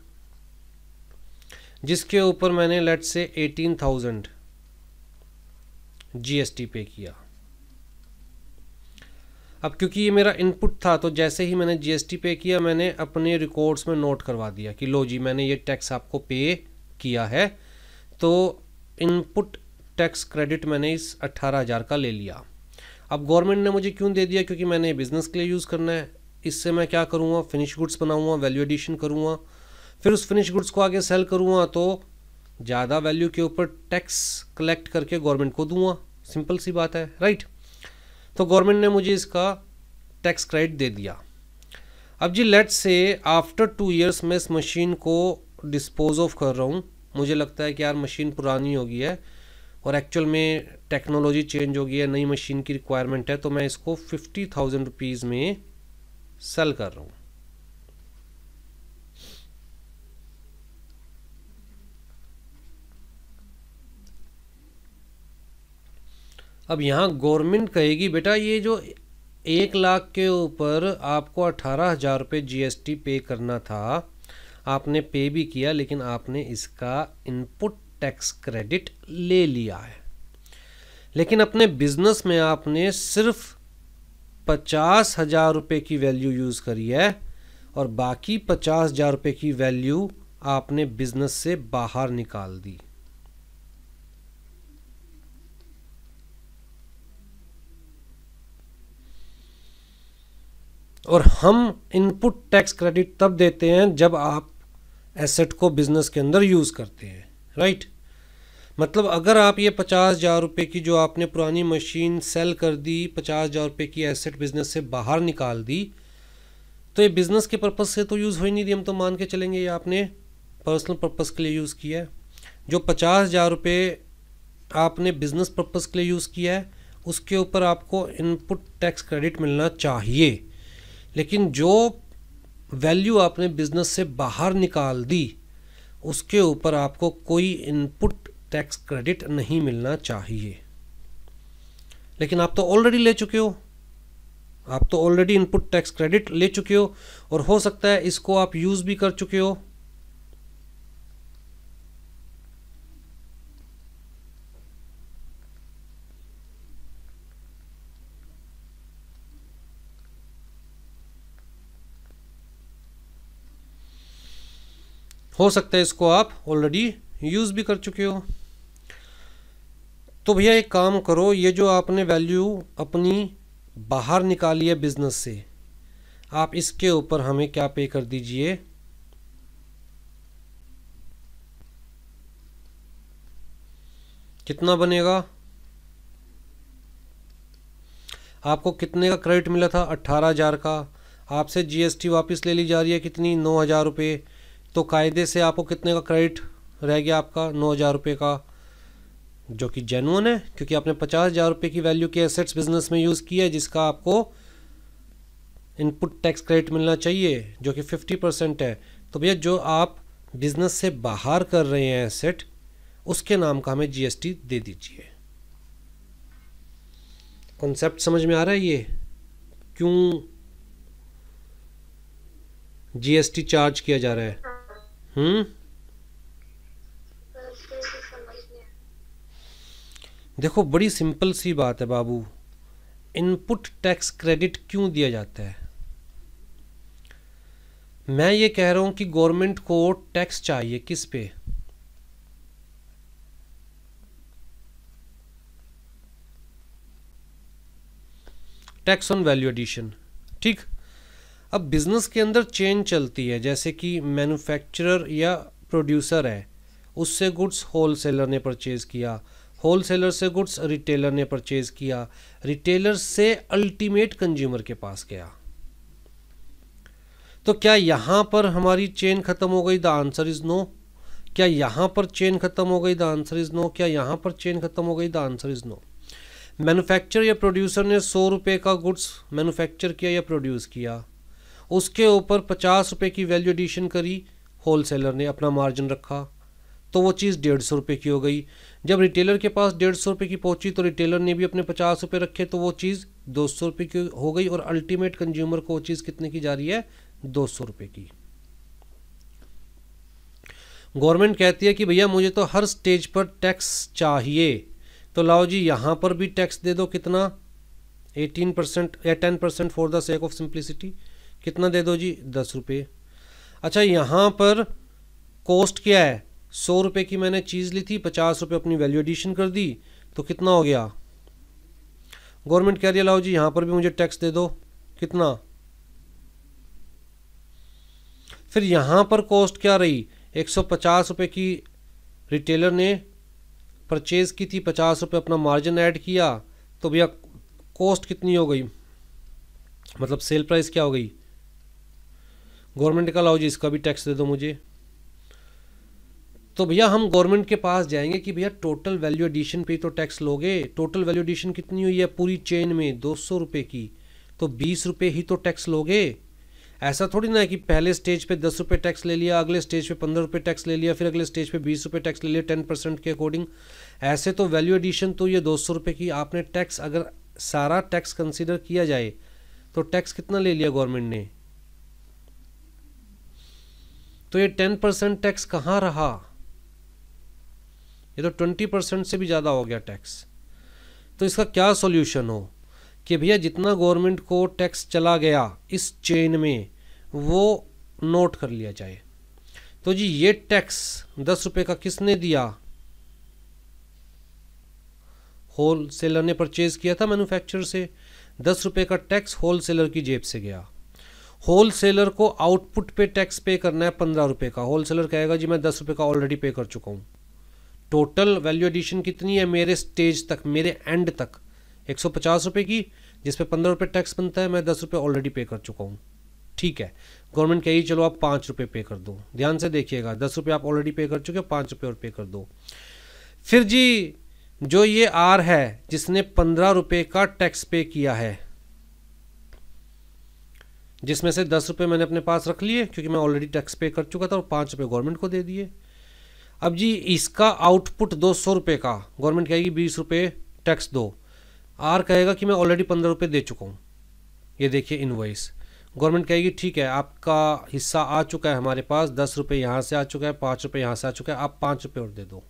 जिसके ऊपर मैंने लेट से एटीन थाउजेंड जीएसटी पे किया अब क्योंकि ये मेरा इनपुट था तो जैसे ही मैंने जीएसटी पे किया मैंने अपने रिकॉर्ड्स में नोट करवा दिया कि लो जी मैंने ये टैक्स आपको पे किया है तो इनपुट टैक्स क्रेडिट मैंने इस अट्ठारह हज़ार का ले लिया अब गवर्नमेंट ने मुझे क्यों दे दिया क्योंकि मैंने बिज़नेस के लिए यूज़ करना है इससे मैं क्या करूँगा फिनिश गुड्स बनाऊँगा वैल्यू एडिशन करूँगा फिर उस फिनिश गुड्स को आगे सेल करूँगा तो ज़्यादा वैल्यू के ऊपर टैक्स कलेक्ट करके गवर्नमेंट को दूंगा सिंपल सी बात है राइट तो गवर्नमेंट ने मुझे इसका टैक्स क्रेडिट दे दिया अब जी let's say after two years मैं इस मशीन को डिस्पोज ऑफ कर रहा हूँ मुझे लगता है कि यार मशीन पुरानी हो गई है और एक्चुअल में टेक्नोलॉजी चेंज हो गई है नई मशीन की रिक्वायरमेंट है तो मैं इसको फिफ्टी थाउजेंड रुपीज़ में सेल कर रहा हूँ अब यहाँ गवर्नमेंट कहेगी बेटा ये जो एक लाख के ऊपर आपको अठारह हज़ार रुपये जी पे करना था आपने पे भी किया लेकिन आपने इसका इनपुट टैक्स क्रेडिट ले लिया है लेकिन अपने बिजनेस में आपने सिर्फ पचास हजार रुपये की वैल्यू यूज़ करी है और बाकी पचास हजार रुपये की वैल्यू आपने बिजनेस से बाहर निकाल दी और हम इनपुट टैक्स क्रेडिट तब देते हैं जब आप एसेट को बिजनेस के अंदर यूज़ करते हैं राइट right? मतलब अगर आप ये पचास हज़ार रुपये की जो आपने पुरानी मशीन सेल कर दी पचास हज़ार रुपये की एसेट बिज़नेस से बाहर निकाल दी तो ये बिज़नेस के पर्पज़ से तो यूज़ हो ही नहीं थी हम तो मान के चलेंगे ये आपने पर्सनल पर्पज़ के लिए यूज़ किया है जो पचास हज़ार रुपये आपने बिज़नेस पर्पज़ के लिए यूज़ किया है उसके ऊपर आपको इनपुट टैक्स क्रेडिट मिलना चाहिए लेकिन जो वैल्यू आपने बिज़नेस से बाहर निकाल दी उसके ऊपर आपको कोई इनपुट टैक्स क्रेडिट नहीं मिलना चाहिए लेकिन आप तो ऑलरेडी ले चुके हो आप तो ऑलरेडी इनपुट टैक्स क्रेडिट ले चुके हो और हो सकता है इसको आप यूज़ भी कर चुके हो हो सकता है इसको आप ऑलरेडी यूज़ भी कर चुके हो तो भैया एक काम करो ये जो आपने वैल्यू अपनी बाहर निकाली है बिज़नेस से आप इसके ऊपर हमें क्या पे कर दीजिए कितना बनेगा आपको कितने का क्रेडिट मिला था अट्ठारह हज़ार का आपसे जीएसटी वापस ले ली जा रही है कितनी नौ हज़ार रुपये तो कायदे से आपको कितने का क्रेडिट रह गया आपका नौ हज़ार रुपये का जो कि जेनुअन है क्योंकि आपने पचास हज़ार रुपये की वैल्यू के एसेट्स बिजनेस में यूज़ किया है जिसका आपको इनपुट टैक्स क्रेडिट मिलना चाहिए जो कि फिफ्टी परसेंट है तो भैया जो आप बिज़नेस से बाहर कर रहे हैं एसेट उसके नाम का हमें जीएसटी दे दीजिए कॉन्सेप्ट समझ में आ रहा है ये क्यों जीएसटी चार्ज किया जा रहा है हम्म देखो बड़ी सिंपल सी बात है बाबू इनपुट टैक्स क्रेडिट क्यों दिया जाता है मैं ये कह रहा हूं कि गवर्नमेंट को टैक्स चाहिए किस पे टैक्स ऑन वैल्यू एडिशन ठीक अब बिजनेस के अंदर चेन चलती है जैसे कि मैन्युफैक्चरर या प्रोड्यूसर है उससे गुड्स होलसेलर ने परचेज किया होलसेलर से गुड्स रिटेलर ने परचेज किया रिटेलर से अल्टीमेट कंज्यूमर के पास गया तो क्या यहां पर हमारी चेन ख़त्म हो गई द आंसर इज़ नो क्या यहां पर चेन ख़त्म हो गई द आंसर इज़ नो क्या यहां पर चेन ख़त्म हो गई the answer is no manufacture या प्रोड्यूसर ने सौ रुपए का गुड्स मैन्युफैक्चर किया या प्रोड्यूस किया उसके ऊपर पचास रुपए की वैल्यू एडिशन करी होलसेलर ने अपना मार्जिन रखा तो वो चीज़ डेढ़ सौ रुपये की हो गई जब रिटेलर के पास डेढ़ सौ रुपये की पहुंची तो रिटेलर ने भी अपने पचास रुपये रखे तो वो चीज़ दो सौ रुपये की हो गई और अल्टीमेट कंज्यूमर को वो चीज़ कितने की जा रही है दो सौ रुपये की गवर्नमेंट कहती है कि भैया मुझे तो हर स्टेज पर टैक्स चाहिए तो लाओ जी यहाँ पर भी टैक्स दे दो कितना एटीन परसेंट या ten percent for the sake of simplicity कितना दे दो जी दस रुपये अच्छा यहाँ पर कॉस्ट क्या है सौ रुपये की मैंने चीज़ ली थी पचास रुपये अपनी वैल्यू एडिशन कर दी तो कितना हो गया गवर्नमेंट कह रही है लाओ जी यहाँ पर भी मुझे टैक्स दे दो कितना फिर यहाँ पर कॉस्ट क्या रही एक सौ पचास रुपये की रिटेलर ने परचेज़ की थी पचास रुपये अपना मार्जिन ऐड किया तो भैया कॉस्ट कितनी हो गई मतलब सेल प्राइस क्या हो गई गवर्नमेंट का लाओ जी इसका भी टैक्स दे दो मुझे तो भैया हम गवर्नमेंट के पास जाएंगे कि भैया टोटल वैल्यू एडिशन पे तो टैक्स लोगे टोटल वैल्यू एडिशन कितनी हुई है पूरी चेन में दो सौ रुपये की तो बीस रुपये ही तो टैक्स लोगे ऐसा थोड़ी ना है कि पहले स्टेज पे दस रुपये टैक्स ले लिया अगले स्टेज पे पंद्रह रुपये टैक्स ले लिया फिर अगले स्टेज पे बीस रुपये टैक्स ले लिया टेन परसेंट के अकॉर्डिंग ऐसे तो वैल्यू एडिशन तो ये दो सौ रुपये की आपने टैक्स अगर सारा टैक्स कंसिडर किया जाए तो टैक्स कितना ले लिया गवर्नमेंट ने तो ये टेन परसेंट टैक्स कहाँ रहा ये तो ट्वेंटी परसेंट से भी ज़्यादा हो गया टैक्स तो इसका क्या सॉल्यूशन हो कि भैया जितना गवर्नमेंट को टैक्स चला गया इस चेन में वो नोट कर लिया जाए तो जी ये टैक्स दस रुपये का किसने दिया होल सेलर ने परचेज किया था मैन्युफैक्चरर से दस रुपये का टैक्स होल सेलर की जेब से गया होल सेलर को आउटपुट पे टैक्स पे करना है पंद्रह रुपये का होल सेलर कहेगा जी मैं दस रुपये का ऑलरेडी पे कर चुका हूँ टोटल वैल्यू एडिशन कितनी है मेरे स्टेज तक मेरे एंड तक एक सौ पचास की जिस पे पंद्रह रुपये टैक्स बनता है मैं दस रुपये ऑलरेडी पे कर चुका हूँ ठीक है गवर्नमेंट कहिए चलो आप पाँच रुपये पे कर दो ध्यान से देखिएगा दस रुपये आप ऑलरेडी पे कर चुके हो पाँच रुपये और पे कर दो फिर जी जो ये आर है जिसने पंद्रह रुपये का टैक्स पे किया है जिसमें से दस रुपये मैंने अपने पास रख लिए क्योंकि मैं ऑलरेडी टैक्स पे कर चुका था और पाँच रुपये गवर्नमेंट को दे दिए अब जी इसका आउटपुट दो सौ रुपये का गवर्नमेंट कहेगी बीस रुपये टैक्स दो आर कहेगा कि मैं ऑलरेडी पंद्रह रुपये दे चुका हूँ ये देखिए इन्वॉइस गवर्नमेंट कहेगी ठीक है आपका हिस्सा आ चुका है हमारे पास दस रुपये यहाँ से आ चुका है पाँच रुपये यहाँ से आ चुका है आप पाँच रुपये और दे दो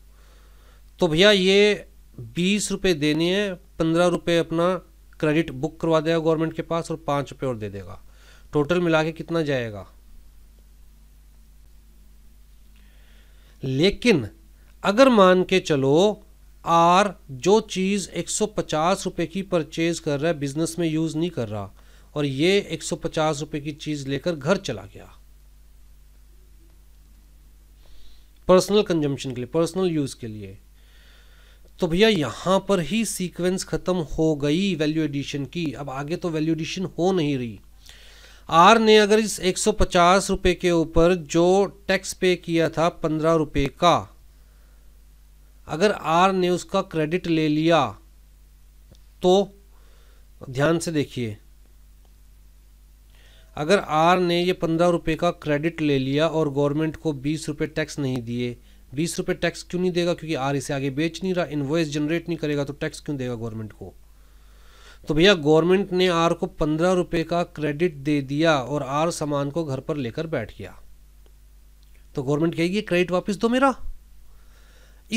तो भैया ये बीस रुपये देने हैं पंद्रह रुपये अपना क्रेडिट बुक करवा देगा गवर्नमेंट के पास और पाँच रुपये और दे देगा टोटल मिला के कितना जाएगा लेकिन अगर मान के चलो आर जो चीज़ एक रुपए की परचेज़ कर रहा है बिज़नेस में यूज़ नहीं कर रहा और ये एक रुपए की चीज़ लेकर घर चला गया पर्सनल कंजम्पशन के लिए पर्सनल यूज़ के लिए तो भैया यहाँ पर ही सीक्वेंस ख़त्म हो गई वैल्यू एडिशन की अब आगे तो वैल्यू एडिशन हो नहीं रही आर ने अगर इस एक सौ पचास रुपये के ऊपर जो टैक्स पे किया था पंद्रह रुपये का अगर आर ने उसका क्रेडिट ले लिया तो ध्यान से देखिए अगर आर ने ये पंद्रह रुपये का क्रेडिट ले लिया और गवर्नमेंट को बीस रुपये टैक्स नहीं दिए बीस रुपये टैक्स क्यों नहीं देगा क्योंकि आर इसे आगे बेच नहीं रहा इन्वॉइस जनरेट नहीं करेगा तो टैक्स क्यों देगा गवर्नमेंट को तो भैया गवर्नमेंट ने आर को पंद्रह रुपये का क्रेडिट दे दिया और आर सामान को घर पर लेकर बैठ गया तो गवर्नमेंट कहेगी क्रेडिट वापस दो मेरा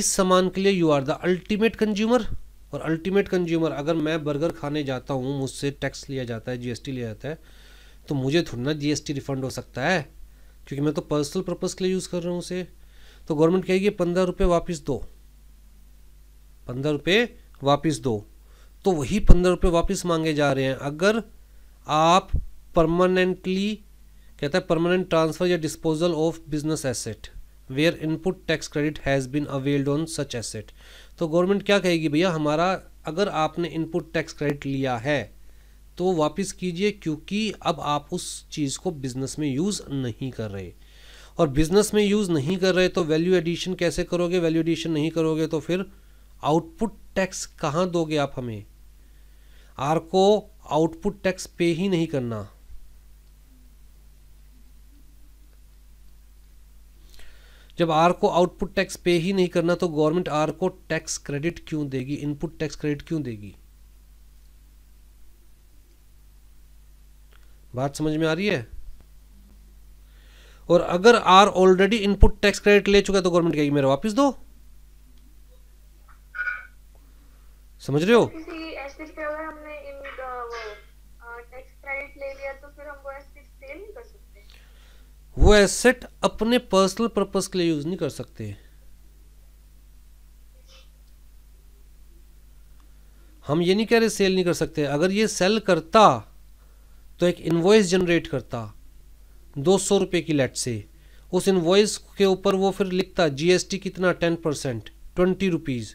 इस सामान के लिए you are the ultimate consumer और अल्टीमेट कंज्यूमर अगर मैं बर्गर खाने जाता हूँ मुझसे टैक्स लिया जाता है जीएसटी लिया जाता है तो मुझे थोड़ा ना जीएसटी रिफंड हो सकता है क्योंकि मैं तो पर्सनल पर्पज़ के लिए यूज़ कर रहा हूँ उसे तो गवर्नमेंट कहेगी पंद्रह रुपये वापस दो पंद्रह रुपये वापस दो तो वही पंद्रह रुपये वापस मांगे जा रहे हैं अगर आप परमानेंटली कहता है permanent transfer or disposal of business asset where input tax credit has been availed on such asset तो गवर्नमेंट क्या कहेगी भैया हमारा अगर आपने इनपुट टैक्स क्रेडिट लिया है तो वापस कीजिए क्योंकि अब आप उस चीज़ को बिजनेस में यूज़ नहीं कर रहे और बिजनेस में यूज़ नहीं कर रहे तो वैल्यू एडिशन कैसे करोगे वैल्यू एडिशन नहीं करोगे तो फिर आउटपुट टैक्स कहाँ दोगे आप हमें आर को आउटपुट टैक्स पे ही नहीं करना जब आर को आउटपुट टैक्स पे ही नहीं करना तो गवर्नमेंट आर को टैक्स क्रेडिट क्यों देगी इनपुट टैक्स क्रेडिट क्यों देगी बात समझ में आ रही है और अगर R already input tax credit ले चुका है तो गवर्नमेंट कहेगी मेरा वापस दो समझ रहे हो वो एसेट अपने पर्सनल पर्पस के लिए यूज नहीं कर सकते हम ये नहीं कह रहे सेल नहीं कर सकते अगर ये सेल करता तो एक इन्वॉइस जनरेट करता दो सौ रुपये की लेट से उस इन्वॉइस के ऊपर वो फिर लिखता जीएसटी कितना टेन परसेंट ट्वेंटी रुपीज़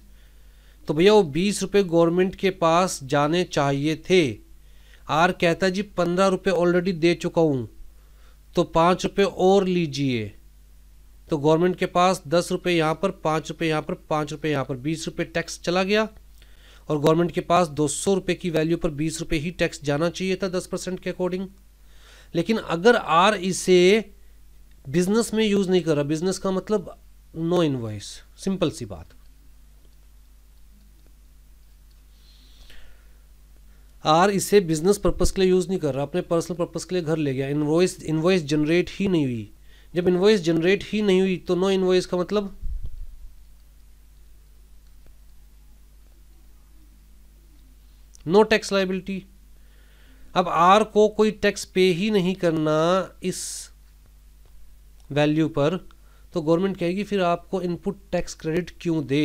तो भैया वो बीस रुपये गवर्नमेंट के पास जाने चाहिए थे आर कहता जी पंद्रह रुपये ऑलरेडी दे चुका हूँ तो पाँच रुपये और लीजिए तो गवर्नमेंट के पास दस रुपये यहाँ पर पाँच रुपये यहाँ पर पाँच रुपये यहाँ पर बीस रुपये टैक्स चला गया और गवर्नमेंट के पास दो सौ रुपये की वैल्यू पर बीस रुपये ही टैक्स जाना चाहिए था दस परसेंट के अकॉर्डिंग लेकिन अगर आर इसे बिजनेस में यूज़ नहीं कर रहा बिजनेस का मतलब नो इन्वाइस सिंपल सी बात आर इसे बिजनेस पर्पज़ के लिए यूज़ नहीं कर रहा अपने पर्सनल पर्पज़ के लिए घर ले गया इन्वॉइस इन्वॉइस जनरेट ही नहीं हुई जब इन्वॉइस जनरेट ही नहीं हुई तो नो इन्वॉइस का मतलब नो टैक्स लाइबिलिटी अब आर को कोई टैक्स पे ही नहीं करना इस वैल्यू पर तो गवर्नमेंट कहेगी फिर आपको इनपुट टैक्स क्रेडिट क्यों दे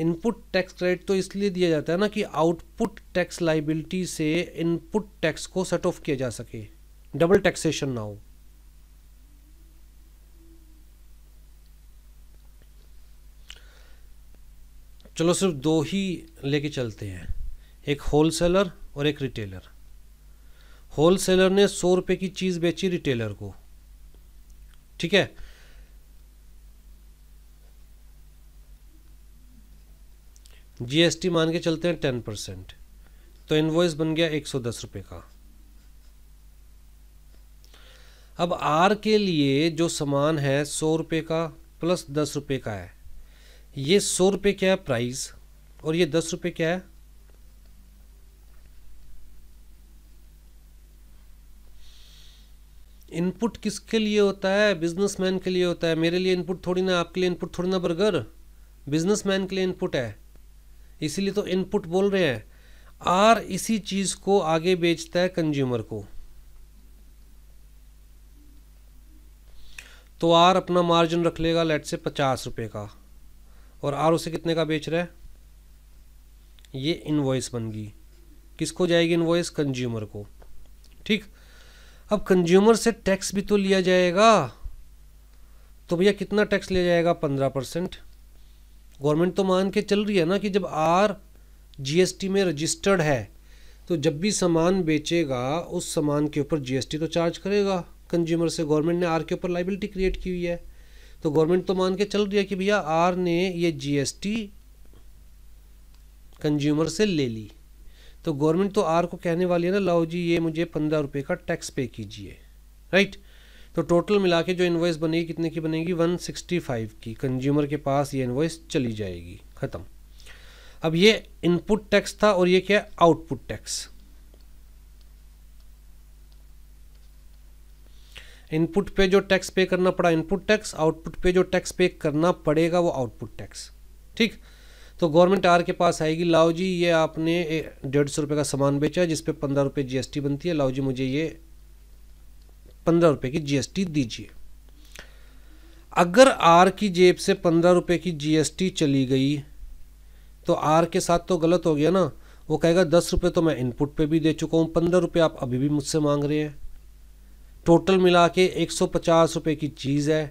इनपुट टैक्स क्रेडिट तो इसलिए दिया जाता है ना कि आउटपुट टैक्स लाइबिलिटी से इनपुट टैक्स को सेट ऑफ किया जा सके डबल टैक्सेशन ना हो चलो सिर्फ दो ही लेके चलते हैं एक होलसेलर और एक रिटेलर होलसेलर ने सौ रुपए की चीज़ बेची रिटेलर को ठीक है जीएसटी मान के चलते हैं टेन परसेंट तो इन्वॉइस बन गया एक सौ दस रुपये का अब आर के लिए जो सामान है सौ रुपये का प्लस दस रुपये का है ये सौ रुपये क्या है प्राइस और ये दस रुपये क्या है इनपुट किसके लिए होता है बिजनेसमैन के लिए होता है मेरे लिए इनपुट थोड़ी ना आपके लिए इनपुट थोड़ी ना बर्गर बिजनेसमैन के लिए इनपुट है इसीलिए तो इनपुट बोल रहे हैं आर इसी चीज़ को आगे बेचता है कंज्यूमर को तो आर अपना मार्जिन रख लेगा लेट से पचास रुपए का और आर उसे कितने का बेच रहा है ये इनवॉइस बन गई किसको जाएगी इनवॉइस कंज्यूमर को ठीक अब कंज्यूमर से टैक्स भी तो लिया जाएगा तो भैया कितना टैक्स लिया जाएगा पंद्रह परसेंट गवर्नमेंट तो मान के चल रही है ना कि जब आर जीएसटी में रजिस्टर्ड है तो जब भी सामान बेचेगा उस सामान के ऊपर जीएसटी तो चार्ज करेगा कंज्यूमर से गवर्नमेंट ने आर के ऊपर लाइबिलिटी क्रिएट की हुई है तो गवर्नमेंट तो मान के चल रही है कि भैया आर ने ये जीएसटी कंज्यूमर से ले ली तो गवर्नमेंट तो आर को कहने वाली है ना लाओ जी ये मुझे पंद्रह रुपये का टैक्स पे कीजिए राइट तो टोटल मिला के जो इन्वॉइस बनेगी कितने की बनेगी 165 की कंज्यूमर के पास ये इन्वॉइस चली जाएगी ख़त्म अब ये इनपुट टैक्स था और ये क्या है आउटपुट टैक्स इनपुट पे जो टैक्स पे करना पड़ा इनपुट टैक्स आउटपुट पे जो टैक्स पे करना पड़ेगा वो आउटपुट टैक्स ठीक तो गवर्नमेंट आर के पास आएगी लाओ जी ये आपने डेढ़ सौ रुपये का सामान बेचा है जिसपे पंद्रह रुपये जीएसटी बनती है लाओ जी मुझे ये पंद्रह रुपये की जीएसटी दीजिए अगर आर की जेब से पंद्रह रुपये की जीएसटी चली गई तो आर के साथ तो गलत हो गया ना वो कहेगा दस रुपये तो मैं इनपुट पे भी दे चुका हूँ पंद्रह रुपये आप अभी भी मुझसे मांग रहे हैं टोटल मिला के एक सौ पचास रुपये की चीज़ है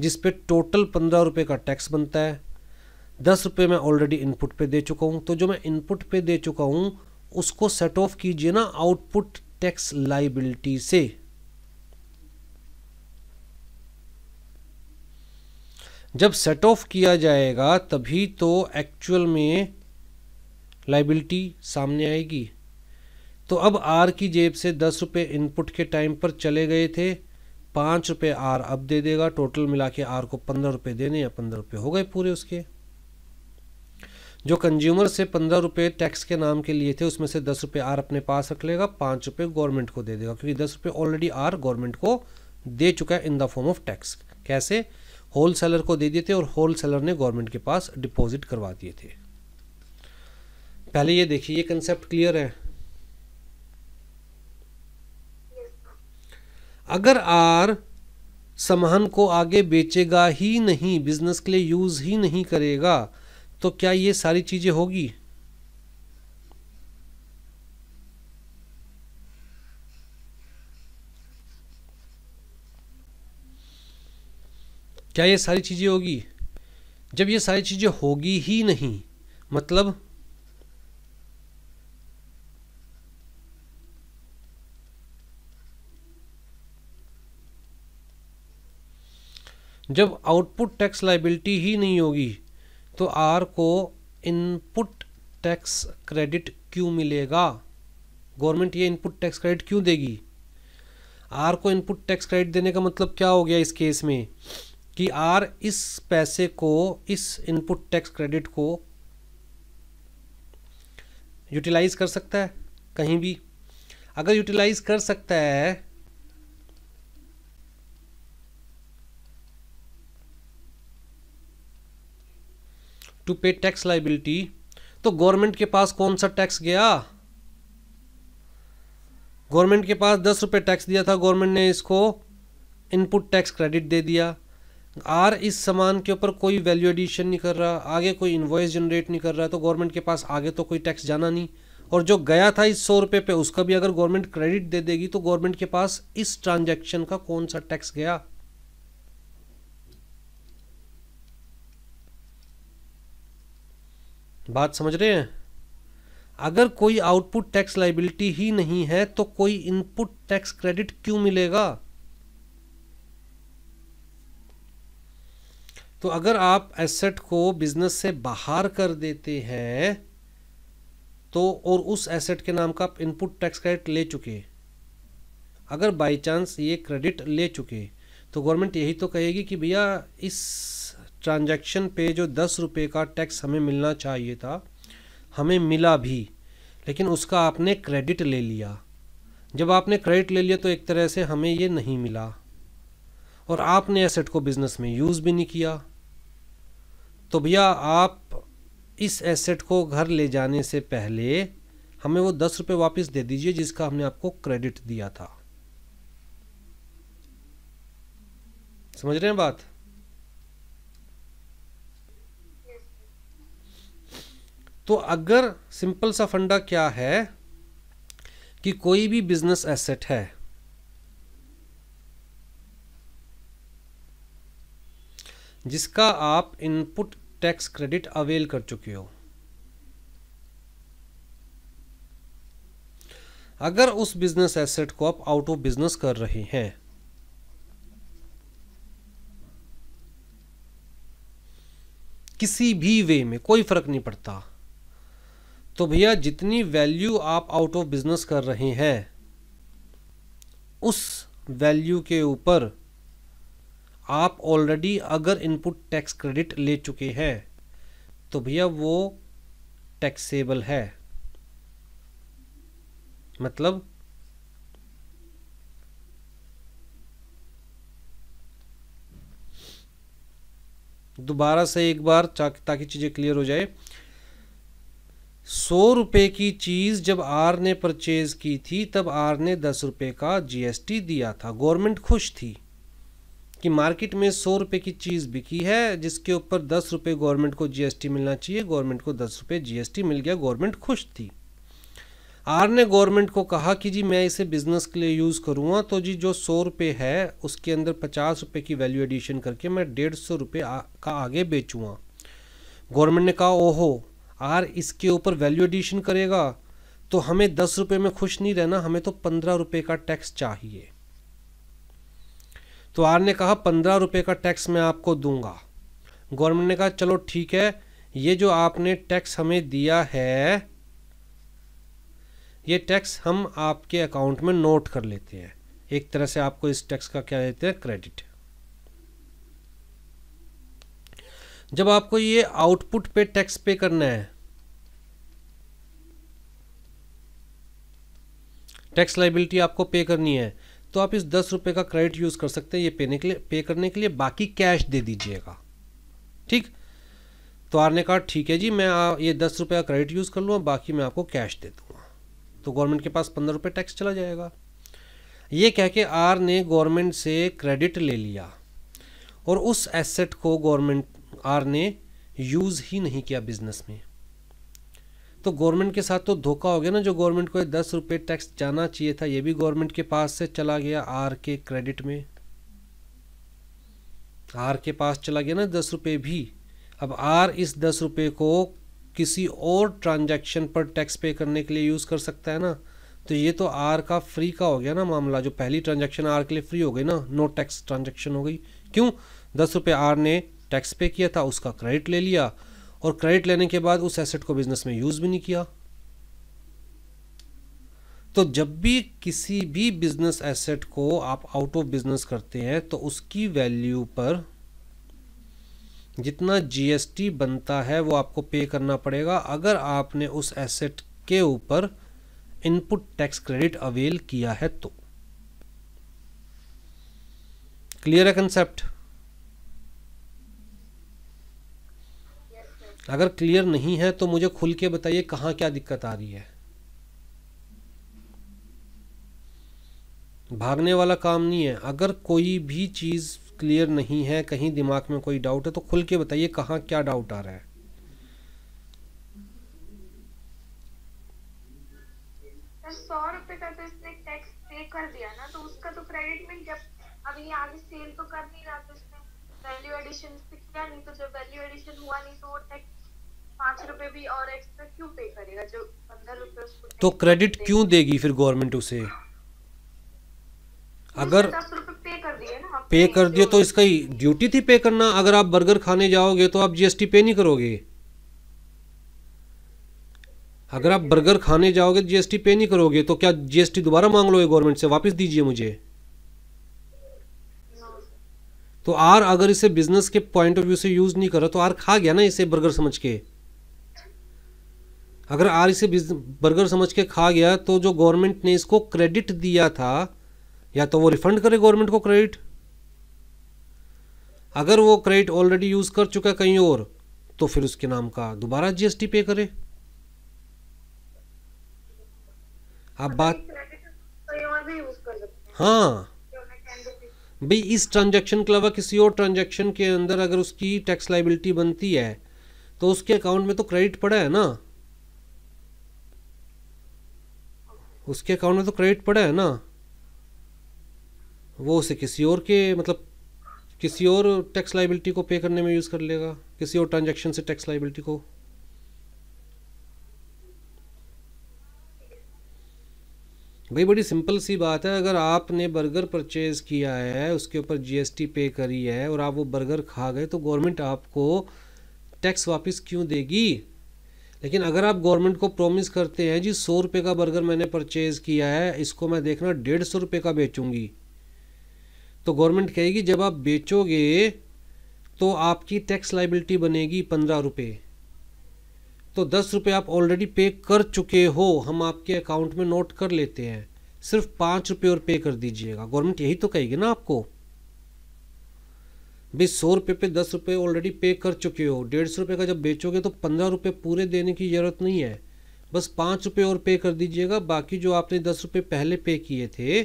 जिस पे टोटल पंद्रह रुपये का टैक्स बनता है दस रुपये मैं ऑलरेडी इनपुट पे दे चुका हूँ तो जो मैं इनपुट पे दे चुका हूँ उसको सेट ऑफ कीजिए ना आउटपुट टैक्स लाइबिलिटी से जब सेट ऑफ किया जाएगा तभी तो एक्चुअल में लाइबिलिटी सामने आएगी तो अब आर की जेब से दस रुपये इनपुट के टाइम पर चले गए थे पाँच रुपये आर अब दे देगा टोटल मिला के आर को पंद्रह रुपये देने या पंद्रह रुपये हो गए पूरे उसके जो कंज्यूमर से पंद्रह रुपये टैक्स के नाम के लिए थे उसमें से दस रुपये आर अपने पास रख लेगा पाँच रुपये गवर्नमेंट को दे देगा क्योंकि दस रुपये ऑलरेडी आर गवर्नमेंट को दे चुका है in the form of tax कैसे होल सेलर को दे दिए थे और होल सेलर ने गवर्नमेंट के पास डिपॉजिट करवा दिए थे पहले ये देखिए ये कंसेप्ट क्लियर है अगर आर सामान को आगे बेचेगा ही नहीं बिजनेस के लिए यूज़ ही नहीं करेगा तो क्या ये सारी चीज़ें होगी क्या ये सारी चीज़ें होगी जब ये सारी चीज़ें होगी ही नहीं मतलब जब आउटपुट टैक्स लाइबिलिटी ही नहीं होगी तो आर को इनपुट टैक्स क्रेडिट क्यों मिलेगा गवर्नमेंट ये इनपुट टैक्स क्रेडिट क्यों देगी आर को इनपुट टैक्स क्रेडिट देने का मतलब क्या हो गया इस केस में कि आर इस पैसे को इस इनपुट टैक्स क्रेडिट को यूटिलाइज कर सकता है कहीं भी अगर यूटिलाइज कर सकता है टू पे टैक्स लाइबिलिटी तो गवर्नमेंट के पास कौन सा टैक्स गया गवर्नमेंट के पास दस रुपये टैक्स दिया था गवर्नमेंट ने इसको इनपुट टैक्स क्रेडिट दे दिया आर इस सामान के ऊपर कोई वैल्यू एडिशन नहीं कर रहा आगे कोई इन्वॉइस जनरेट नहीं कर रहा तो गवर्नमेंट के पास आगे तो कोई टैक्स जाना नहीं और जो गया था इस सौ रुपये पे उसका भी अगर गवर्नमेंट क्रेडिट दे देगी तो गवर्नमेंट के पास इस ट्रांजैक्शन का कौन सा टैक्स गया बात समझ रहे हैं अगर कोई आउटपुट टैक्स लाइबिलिटी ही नहीं है तो कोई इनपुट टैक्स क्रेडिट क्यों मिलेगा तो अगर आप एसेट को बिजनेस से बाहर कर देते हैं तो और उस एसेट के नाम का आप इनपुट टैक्स क्रेडिट ले चुके अगर बाय चांस ये क्रेडिट ले चुके तो गवर्नमेंट यही तो कहेगी कि भैया इस ट्रांजैक्शन पे जो दस रुपये का टैक्स हमें मिलना चाहिए था हमें मिला भी लेकिन उसका आपने क्रेडिट ले लिया जब आपने क्रेडिट ले लिया तो एक तरह से हमें ये नहीं मिला और आपने एसेट को बिज़नेस में यूज़ भी नहीं किया तो भैया आप इस एसेट को घर ले जाने से पहले हमें वो दस रुपये वापस दे दीजिए जिसका हमने आपको क्रेडिट दिया था समझ रहे हैं बात तो अगर सिंपल सा फंडा क्या है कि कोई भी बिजनेस एसेट है जिसका आप इनपुट टैक्स क्रेडिट अवेल कर चुके हो अगर उस बिजनेस एसेट को आप आउट ऑफ बिजनेस कर रहे हैं किसी भी वे में कोई फर्क नहीं पड़ता तो भैया जितनी वैल्यू आप आउट ऑफ बिजनेस कर रहे हैं उस वैल्यू के ऊपर आप ऑलरेडी अगर इनपुट टैक्स क्रेडिट ले चुके हैं तो भैया वो टैक्सेबल है मतलब दोबारा से एक बार ताकि चीज़ें क्लियर हो जाए सौ रुपए की चीज़ जब आर ने परचेज़ की थी तब आर ने दस रुपए का जीएसटी दिया था गवर्नमेंट खुश थी कि मार्केट में सौ रुपये की चीज़ बिकी है जिसके ऊपर दस रुपये गवर्नमेंट को जीएसटी मिलना चाहिए गवर्नमेंट को दस रुपये जीएसटी मिल गया गवर्नमेंट खुश थी आर ने गवर्नमेंट को कहा कि जी मैं इसे बिज़नेस के लिए यूज़ करूँगा तो जी जो सौ रुपये है उसके अंदर पचास रुपये की वैल्यू एडिशन करके मैं डेढ़ सौ रुपये का आगे बेचूँगा गवर्नमेंट ने कहा ओहो आर इसके ऊपर वैल्यू एडिशन करेगा तो हमें दस रुपये में खुश नहीं रहना हमें तो पंद्रह रुपये का टैक्स चाहिए तो आर ने कहा पंद्रह रुपये का टैक्स मैं आपको दूंगा गवर्नमेंट ने कहा चलो ठीक है ये जो आपने टैक्स हमें दिया है ये टैक्स हम आपके अकाउंट में नोट कर लेते हैं एक तरह से आपको इस टैक्स का क्या देते हैं क्रेडिट जब आपको ये आउटपुट पे टैक्स पे करना है टैक्स लाइबिलिटी आपको पे करनी है तो आप इस दस रुपये का क्रेडिट यूज़ कर सकते हैं ये पेने के लिए पे करने के लिए बाकी कैश दे दीजिएगा ठीक तो आर ने कहा ठीक है जी मैं ये दस रुपये का क्रेडिट यूज़ कर लूँगा बाकी मैं आपको कैश दे दूँगा तो गवर्नमेंट के पास पंद्रह रुपये टैक्स चला जाएगा ये कह के आर ने गवर्नमेंट से क्रेडिट ले लिया और उस एसेट को गवर्नमेंट आर ने यूज़ ही नहीं किया बिजनेस में तो गवर्नमेंट के साथ तो धोखा हो गया ना जो गवर्नमेंट को दस रुपये टैक्स जाना चाहिए था ये भी गवर्नमेंट के पास से चला गया आर के क्रेडिट में आर के पास चला गया ना दस रुपये भी अब आर इस दस रुपये को किसी और ट्रांजैक्शन पर टैक्स पे करने के लिए यूज़ कर सकता है ना तो ये तो आर का फ्री का हो गया ना मामला जो पहली ट्रांजेक्शन आर के लिए फ्री हो गई ना नो टैक्स ट्रांजेक्शन हो गई क्यों दस रुपये आर ने टैक्स पे किया था उसका क्रेडिट ले लिया और क्रेडिट लेने के बाद उस एसेट को बिजनेस में यूज़ भी नहीं किया तो जब भी किसी भी बिजनेस एसेट को आप आउट ऑफ बिजनेस करते हैं तो उसकी वैल्यू पर जितना जीएसटी बनता है वो आपको पे करना पड़ेगा अगर आपने उस एसेट के ऊपर इनपुट टैक्स क्रेडिट अवेल किया है तो क्लियर है कंसेप्ट अगर क्लियर नहीं है तो मुझे खुल के बताइए कहाँ क्या दिक्कत आ रही है भागने वाला काम नहीं है अगर कोई भी चीज़ क्लियर नहीं है कहीं दिमाग में कोई डाउट है तो खुल के बताइए कहाँ क्या डाउट आ रहा है सौ रुपए का तो इसने टैक्स पे कर दिया ना तो उसका तो क्रेडिट में जब अभी आगे सेल तो कर नहीं रहा तो इसने वैल्यू एडिशन गया नहीं तो जब वैल्यू एडिशन हुआ नहीं तो वो टैक्स पांच रुपए भी और एक्स्ट्रा क्यों पे करेगा जो पंद्रह रुपए तो क्रेडिट क्यों देगी फिर गवर्नमेंट उसे हाँ। अगर पे कर दिए पे तो कर दिए तो इसका ही ड्यूटी थी पे करना अगर आप बर्गर खाने जाओगे तो आप जीएसटी पे नहीं करोगे अगर आप बर्गर खाने जाओगे जीएसटी तो पे नहीं करोगे तो क्या जीएसटी दोबारा मांग लोगे गवर्नमेंट से वापस दीजिए मुझे तो आर अगर इसे बिजनेस के पॉइंट ऑफ व्यू से यूज नहीं करो तो आर खा गया ना इसे बर्गर समझ के अगर आर इसे बर्गर समझ के खा गया तो जो गवर्नमेंट ने इसको क्रेडिट दिया था या तो वो रिफंड करे गवर्नमेंट को क्रेडिट अगर वो क्रेडिट ऑलरेडी यूज कर चुका कहीं और तो फिर उसके नाम का दोबारा जीएसटी पे करे आप बात हाँ भाई इस ट्रांजैक्शन के अलावा किसी और ट्रांजैक्शन के अंदर अगर उसकी टैक्स लाइबिलिटी बनती है तो उसके अकाउंट में तो क्रेडिट पड़ा है ना उसके अकाउंट में तो क्रेडिट पड़ा है ना वो उसे किसी और के मतलब किसी और टैक्स लाइबिलिटी को पे करने में यूज़ कर लेगा किसी और ट्रांजेक्शन से टैक्स लाइबिलिटी को भाई बड़ी सिंपल सी बात है अगर आपने बर्गर परचेज़ किया है उसके ऊपर जीएसटी पे करी है और आप वो बर्गर खा गए तो गवर्नमेंट आपको टैक्स वापस क्यों देगी लेकिन अगर आप गवर्नमेंट को प्रॉमिस करते हैं जी सौ रुपये का बर्गर मैंने परचेज़ किया है इसको मैं देखना डेढ़ सौ रुपये का बेचूँगी तो गवर्नमेंट कहेगी जब आप बेचोगे तो आपकी टैक्स लाइबिलिटी बनेगी पंद्रह रुपये तो दस रुपये आप ऑलरेडी पे कर चुके हो हम आपके अकाउंट में नोट कर लेते हैं सिर्फ पाँच रुपये और पे कर दीजिएगा गवर्नमेंट यही तो कहेगी ना आपको भाई सौ रुपये पे दस रुपये ऑलरेडी पे कर चुके हो डेढ़ सौ रुपये का जब बेचोगे तो पंद्रह रुपये पूरे देने की ज़रूरत नहीं है बस पाँच रुपये और पे कर दीजिएगा बाकी जो आपने दस रुपये पहले पे किए थे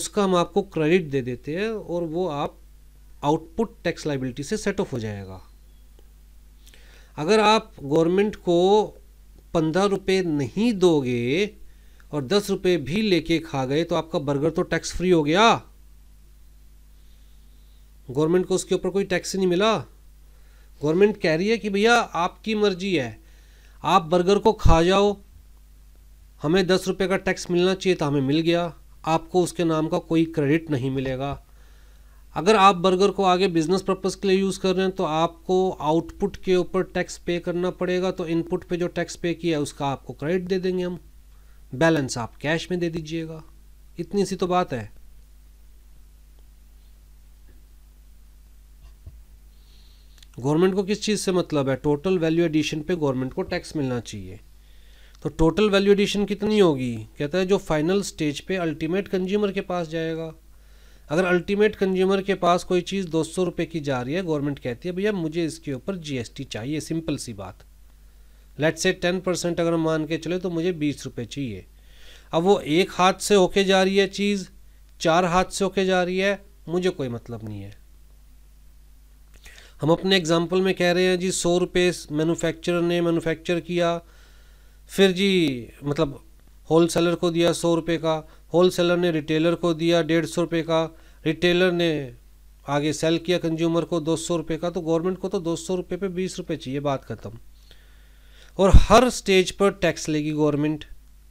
उसका हम आपको क्रेडिट दे देते हैं और वो आप आउटपुट टैक्स लाइबिलिटी से सेट ऑफ हो जाएगा अगर आप गवर्नमेंट को पंद्रह रुपये नहीं दोगे और दस रुपये भी लेके खा गए तो आपका बर्गर तो टैक्स फ्री हो गया गवर्नमेंट को उसके ऊपर कोई टैक्स नहीं मिला गवर्नमेंट कह रही है कि भैया आपकी मर्जी है आप बर्गर को खा जाओ हमें दस रुपये का टैक्स मिलना चाहिए था तो हमें मिल गया आपको उसके नाम का कोई क्रेडिट नहीं मिलेगा अगर आप बर्गर को आगे बिजनेस पर्पज़ के लिए यूज़ कर रहे हैं तो आपको आउटपुट के ऊपर टैक्स पे करना पड़ेगा तो इनपुट पे जो टैक्स पे किया है उसका आपको क्रेडिट दे देंगे हम बैलेंस आप कैश में दे दीजिएगा इतनी सी तो बात है गवर्नमेंट को किस चीज़ से मतलब है टोटल वैल्यू एडिशन पे गवर्नमेंट को टैक्स मिलना चाहिए तो टोटल वैल्यू एडिशन कितनी होगी कहता है जो फाइनल स्टेज पे अल्टीमेट कंज्यूमर के पास जाएगा अगर अल्टीमेट कंज्यूमर के पास कोई चीज़ दो सौ रुपये की जा रही है गवर्नमेंट कहती है भैया मुझे इसके ऊपर जी चाहिए सिंपल सी बात लेट से टेन परसेंट अगर मान के चले तो मुझे बीस रुपये चाहिए अब वो एक हाथ से होके जा रही है चीज़ चार हाथ से होके जा रही है मुझे कोई मतलब नहीं है हम अपने एग्जाम्पल में कह रहे हैं जी सौ रुपये मैनुफैक्चरर ने मैनुफैक्चर किया फिर जी मतलब होल सेलर को दिया सौ रुपये का होल सेलर ने रिटेलर को दिया डेढ़ सौ रुपये का रिटेलर ने आगे सेल किया कंज्यूमर को दो सौ रुपये का तो गवर्नमेंट को तो दो सौ रुपये पर बीस रुपये चाहिए बात ख़त्म और हर स्टेज पर टैक्स लेगी गवर्नमेंट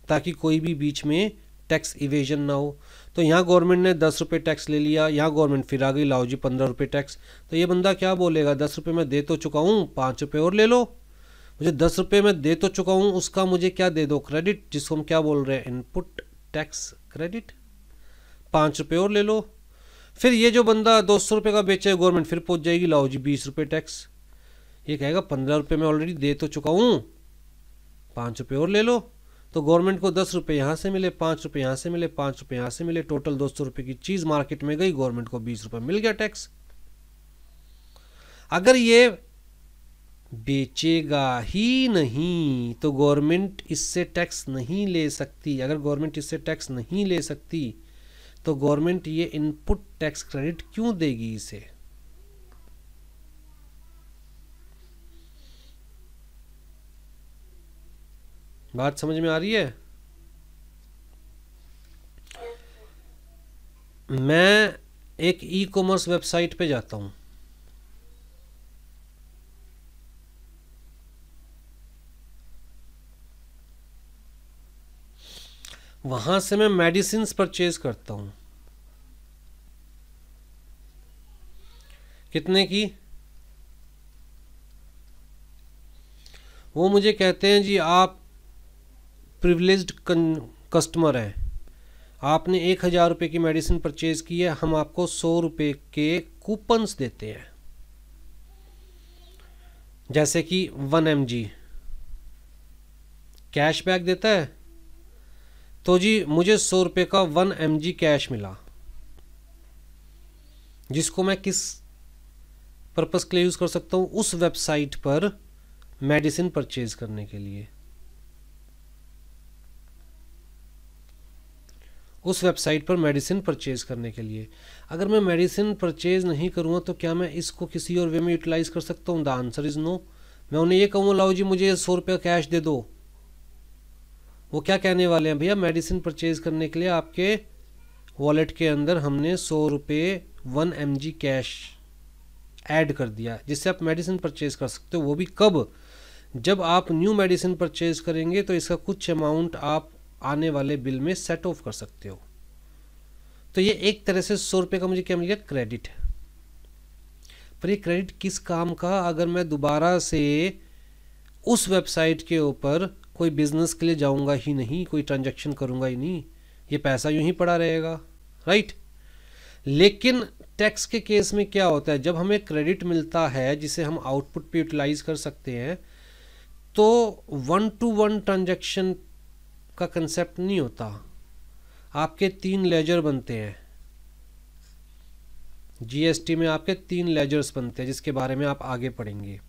ताकि कोई भी बीच में टैक्स इवेजन ना हो तो यहाँ गवर्नमेंट ने दस रुपये टैक्स ले लिया यहाँ गवर्नमेंट फिर आ गई लाओ जी पंद्रह रुपये टैक्स तो ये बंदा क्या बोलेगा दस रुपये मैं दे तो चुका हूँ पाँच रुपये और ले लो मुझे दस रुपये मैं दे तो चुका हूँ उसका मुझे क्या दे दो क्रेडिट जिसको हम क्या बोल रहे हैं इनपुट टैक्स क्रेडिट पाँच रुपये और ले लो फिर ये जो बंदा दो सौ रुपये का बेचे गवर्नमेंट फिर पहुंच जाएगी लाओ जी बीस रुपये टैक्स ये कहेगा पंद्रह रुपये मैं ऑलरेडी दे तो चुका हूँ पाँच रुपये और ले लो तो गवर्नमेंट को दस रुपये यहाँ से मिले पाँच रुपये यहाँ से मिले पाँच रुपये यहाँ से मिले टोटल दो सौ रुपये की चीज़ मार्केट में गई गवर्नमेंट को बीस रुपये मिल गया टैक्स अगर ये बेचेगा ही नहीं तो गवर्नमेंट इससे टैक्स नहीं ले सकती अगर गवर्नमेंट इससे टैक्स नहीं ले सकती तो गवर्नमेंट ये इनपुट टैक्स क्रेडिट क्यों देगी इसे बात समझ में आ रही है मैं एक ई कॉमर्स वेबसाइट पे जाता हूं वहां से मैं मेडिसिन परचेज करता हूँ कितने की वो मुझे कहते हैं जी आप प्रिविलेज कस्टमर हैं आपने एक हज़ार रुपये की मेडिसिन परचेज़ की है हम आपको सौ रुपये के कूपन्स देते हैं जैसे कि one M G cash back देता है तो जी मुझे सौ रुपये का वन एम कैश मिला जिसको मैं किस पर्पज़ के लिए यूज़ कर सकता हूँ उस वेबसाइट पर मेडिसिन परचेज करने के लिए उस वेबसाइट पर मेडिसिन परचेज़ करने के लिए अगर मैं मेडिसिन परचेज़ नहीं करूँगा तो क्या मैं इसको किसी और वे में यूटिलाइज़ कर सकता हूँ द आंसर इज़ नो मैं उन्हें ये कहूँगा लाओ जी मुझे सौ रुपये कैश दे दो वो क्या कहने वाले हैं भैया मेडिसिन परचेज करने के लिए आपके वॉलेट के अंदर हमने सौ रुपये वन एम कैश ऐड कर दिया जिससे आप मेडिसिन परचेज कर सकते हो वो भी कब जब आप न्यू मेडिसिन परचेज करेंगे तो इसका कुछ अमाउंट आप आने वाले बिल में सेट ऑफ कर सकते हो तो ये एक तरह से सौ रुपये का मुझे क्या मिल गया क्रेडिट है पर ये क्रेडिट किस काम का अगर मैं दोबारा से उस वेबसाइट के ऊपर कोई बिज़नेस के लिए जाऊंगा ही नहीं कोई ट्रांजेक्शन करूंगा ही नहीं ये पैसा यूं ही पड़ा रहेगा राइट लेकिन टैक्स के केस में क्या होता है जब हमें क्रेडिट मिलता है जिसे हम आउटपुट पे यूटिलाइज कर सकते हैं तो वन टू वन ट्रांजेक्शन का कंसेप्ट नहीं होता आपके तीन लेजर बनते हैं जीएसटी में आपके तीन लेजर्स बनते हैं जिसके बारे में आप आगे पढ़ेंगे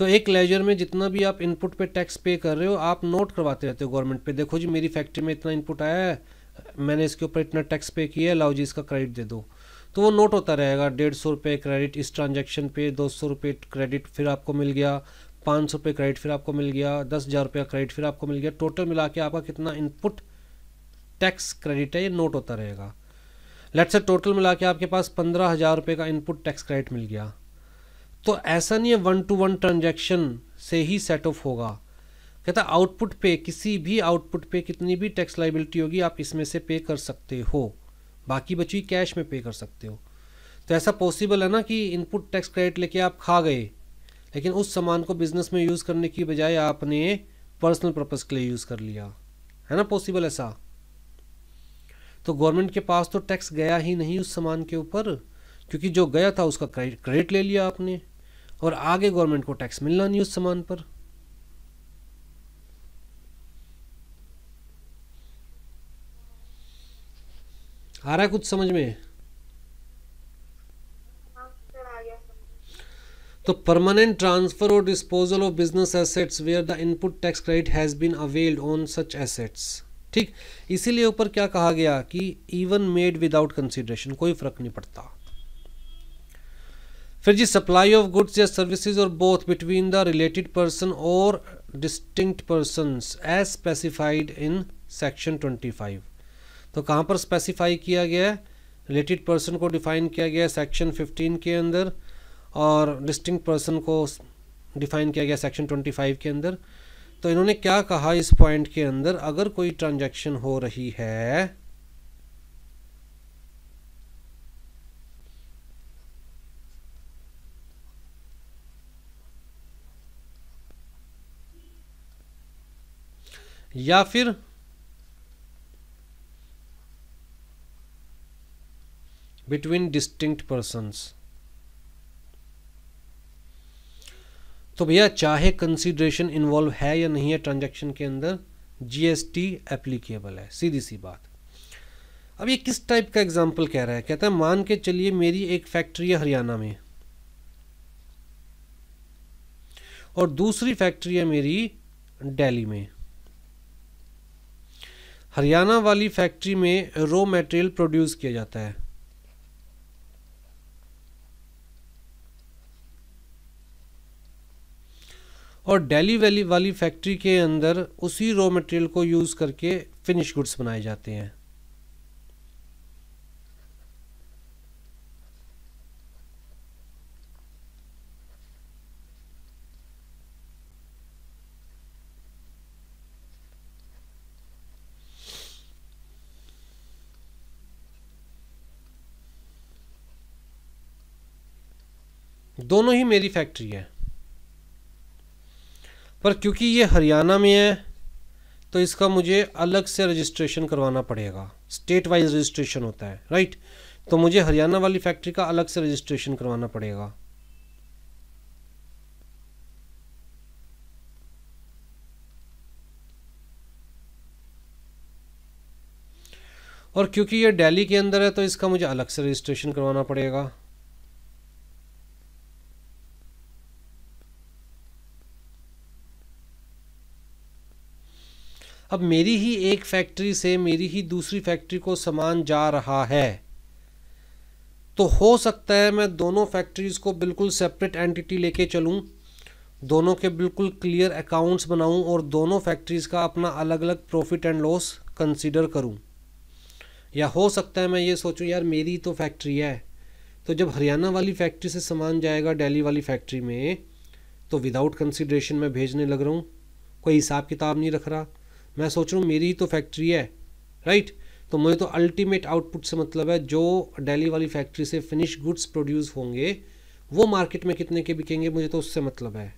तो एक लेजर में जितना भी आप इनपुट पे टैक्स पे कर रहे हो आप नोट करवाते रहते हो गवर्नमेंट पे देखो जी मेरी फैक्ट्री में इतना इनपुट आया है मैंने इसके ऊपर इतना टैक्स पे किया है लाओ जी इसका क्रेडिट दे दो तो वो नोट होता रहेगा डेढ़ सौ रुपये क्रेडिट इस ट्रांजेक्शन पे दो सौ रुपये क्रेडिट फिर आपको मिल गया पाँच सौ रुपये क्रेडिट फिर आपको मिल गया दस हज़ार रुपये का क्रेडिट फिर आपको मिल गया टोटल मिला के आपका कितना इनपुट टैक्स क्रेडिट है ये नोट होता रहेगा लेट से टोटल मिला के आपके पास पंद्रह हज़ार रुपये का इनपुट टैक्स क्रेडिट मिल गया तो ऐसा नहीं है वन टू वन ट्रांजेक्शन से ही सेट ऑफ होगा कहता आउटपुट पे किसी भी आउटपुट पे कितनी भी टैक्स लाइबिलिटी होगी आप इसमें से पे कर सकते हो बाकी बची कैश में पे कर सकते हो तो ऐसा पॉसिबल है ना कि इनपुट टैक्स क्रेडिट लेके आप खा गए लेकिन उस सामान को बिजनेस में यूज़ करने की बजाय आपने पर्सनल पर्पज़ के लिए यूज़ कर लिया है ना पॉसिबल ऐसा तो गवर्नमेंट के पास तो टैक्स गया ही नहीं उस सामान के ऊपर क्योंकि जो गया था उसका क्रेडिट ले लिया आपने और आगे गवर्नमेंट को टैक्स मिलना नहीं उस सामान पर आ रहा है कुछ समझ में तो permanent transfer or disposal of business assets where the input tax credit has been availed on such assets ठीक इसीलिए ऊपर क्या कहा गया कि इवन मेड विदाउट कंसिडरेशन कोई फर्क नहीं पड़ता फिर जी सप्लाई ऑफ गुड्स या services or both between the related person or distinct person as specified in section 25 तो कहाँ पर स्पेसिफाई किया गया है रिलेटेड पर्सन को डिफाइन किया गया है सेक्शन 15 के अंदर और डिस्टिंग पर्सन को डिफाइन किया गया सेक्शन 25 के अंदर तो इन्होंने क्या कहा इस पॉइंट के अंदर अगर कोई ट्रांजेक्शन हो रही है या फिर बिटवीन डिस्टिंक्ट पर्सनस तो भैया चाहे कंसीडरेशन इन्वॉल्व है या नहीं है ट्रांजैक्शन के अंदर जीएसटी एप्लीकेबल है सीधी सी बात अब ये किस टाइप का एग्जाम्पल कह रहा है कहता है मान के चलिए मेरी एक फैक्ट्री है हरियाणा में और दूसरी फैक्ट्री है मेरी दिल्ली में हरियाणा वाली फैक्ट्री में रॉ मटेरियल प्रोड्यूस किया जाता है और डेली वैली वाली फैक्ट्री के अंदर उसी रॉ मटेरियल को यूज़ करके फिनिश गुड्स बनाए जाते हैं दोनों ही मेरी फैक्ट्री है पर क्योंकि ये हरियाणा में है तो इसका मुझे अलग से रजिस्ट्रेशन करवाना पड़ेगा स्टेट वाइज रजिस्ट्रेशन होता है राइट तो मुझे हरियाणा वाली फैक्ट्री का अलग से रजिस्ट्रेशन करवाना पड़ेगा और क्योंकि ये दिल्ली के अंदर है तो इसका मुझे अलग से रजिस्ट्रेशन करवाना पड़ेगा अब मेरी ही एक फैक्ट्री से मेरी ही दूसरी फैक्ट्री को सामान जा रहा है तो हो सकता है मैं दोनों फैक्ट्रीज़ को बिल्कुल सेपरेट एंटिटी लेके चलूँ दोनों के बिल्कुल क्लियर अकाउंट्स बनाऊं और दोनों फैक्ट्रीज़ का अपना अलग अलग प्रॉफिट एंड लॉस कंसिडर करूं या हो सकता है मैं ये सोचूं यार मेरी तो फैक्ट्री है तो जब हरियाणा वाली फैक्ट्री से सामान जाएगा डेली वाली फैक्ट्री में तो विदाउट कंसिड्रेशन मैं भेजने लग रहा हूँ कोई हिसाब किताब नहीं रख रहा मैं सोच रहा हूँ मेरी ही तो फैक्ट्री है राइट तो मुझे तो अल्टीमेट आउटपुट से मतलब है जो डेली वाली फैक्ट्री से फिनिश गुड्स प्रोड्यूस होंगे वो मार्केट में कितने के बिकेंगे मुझे तो उससे मतलब है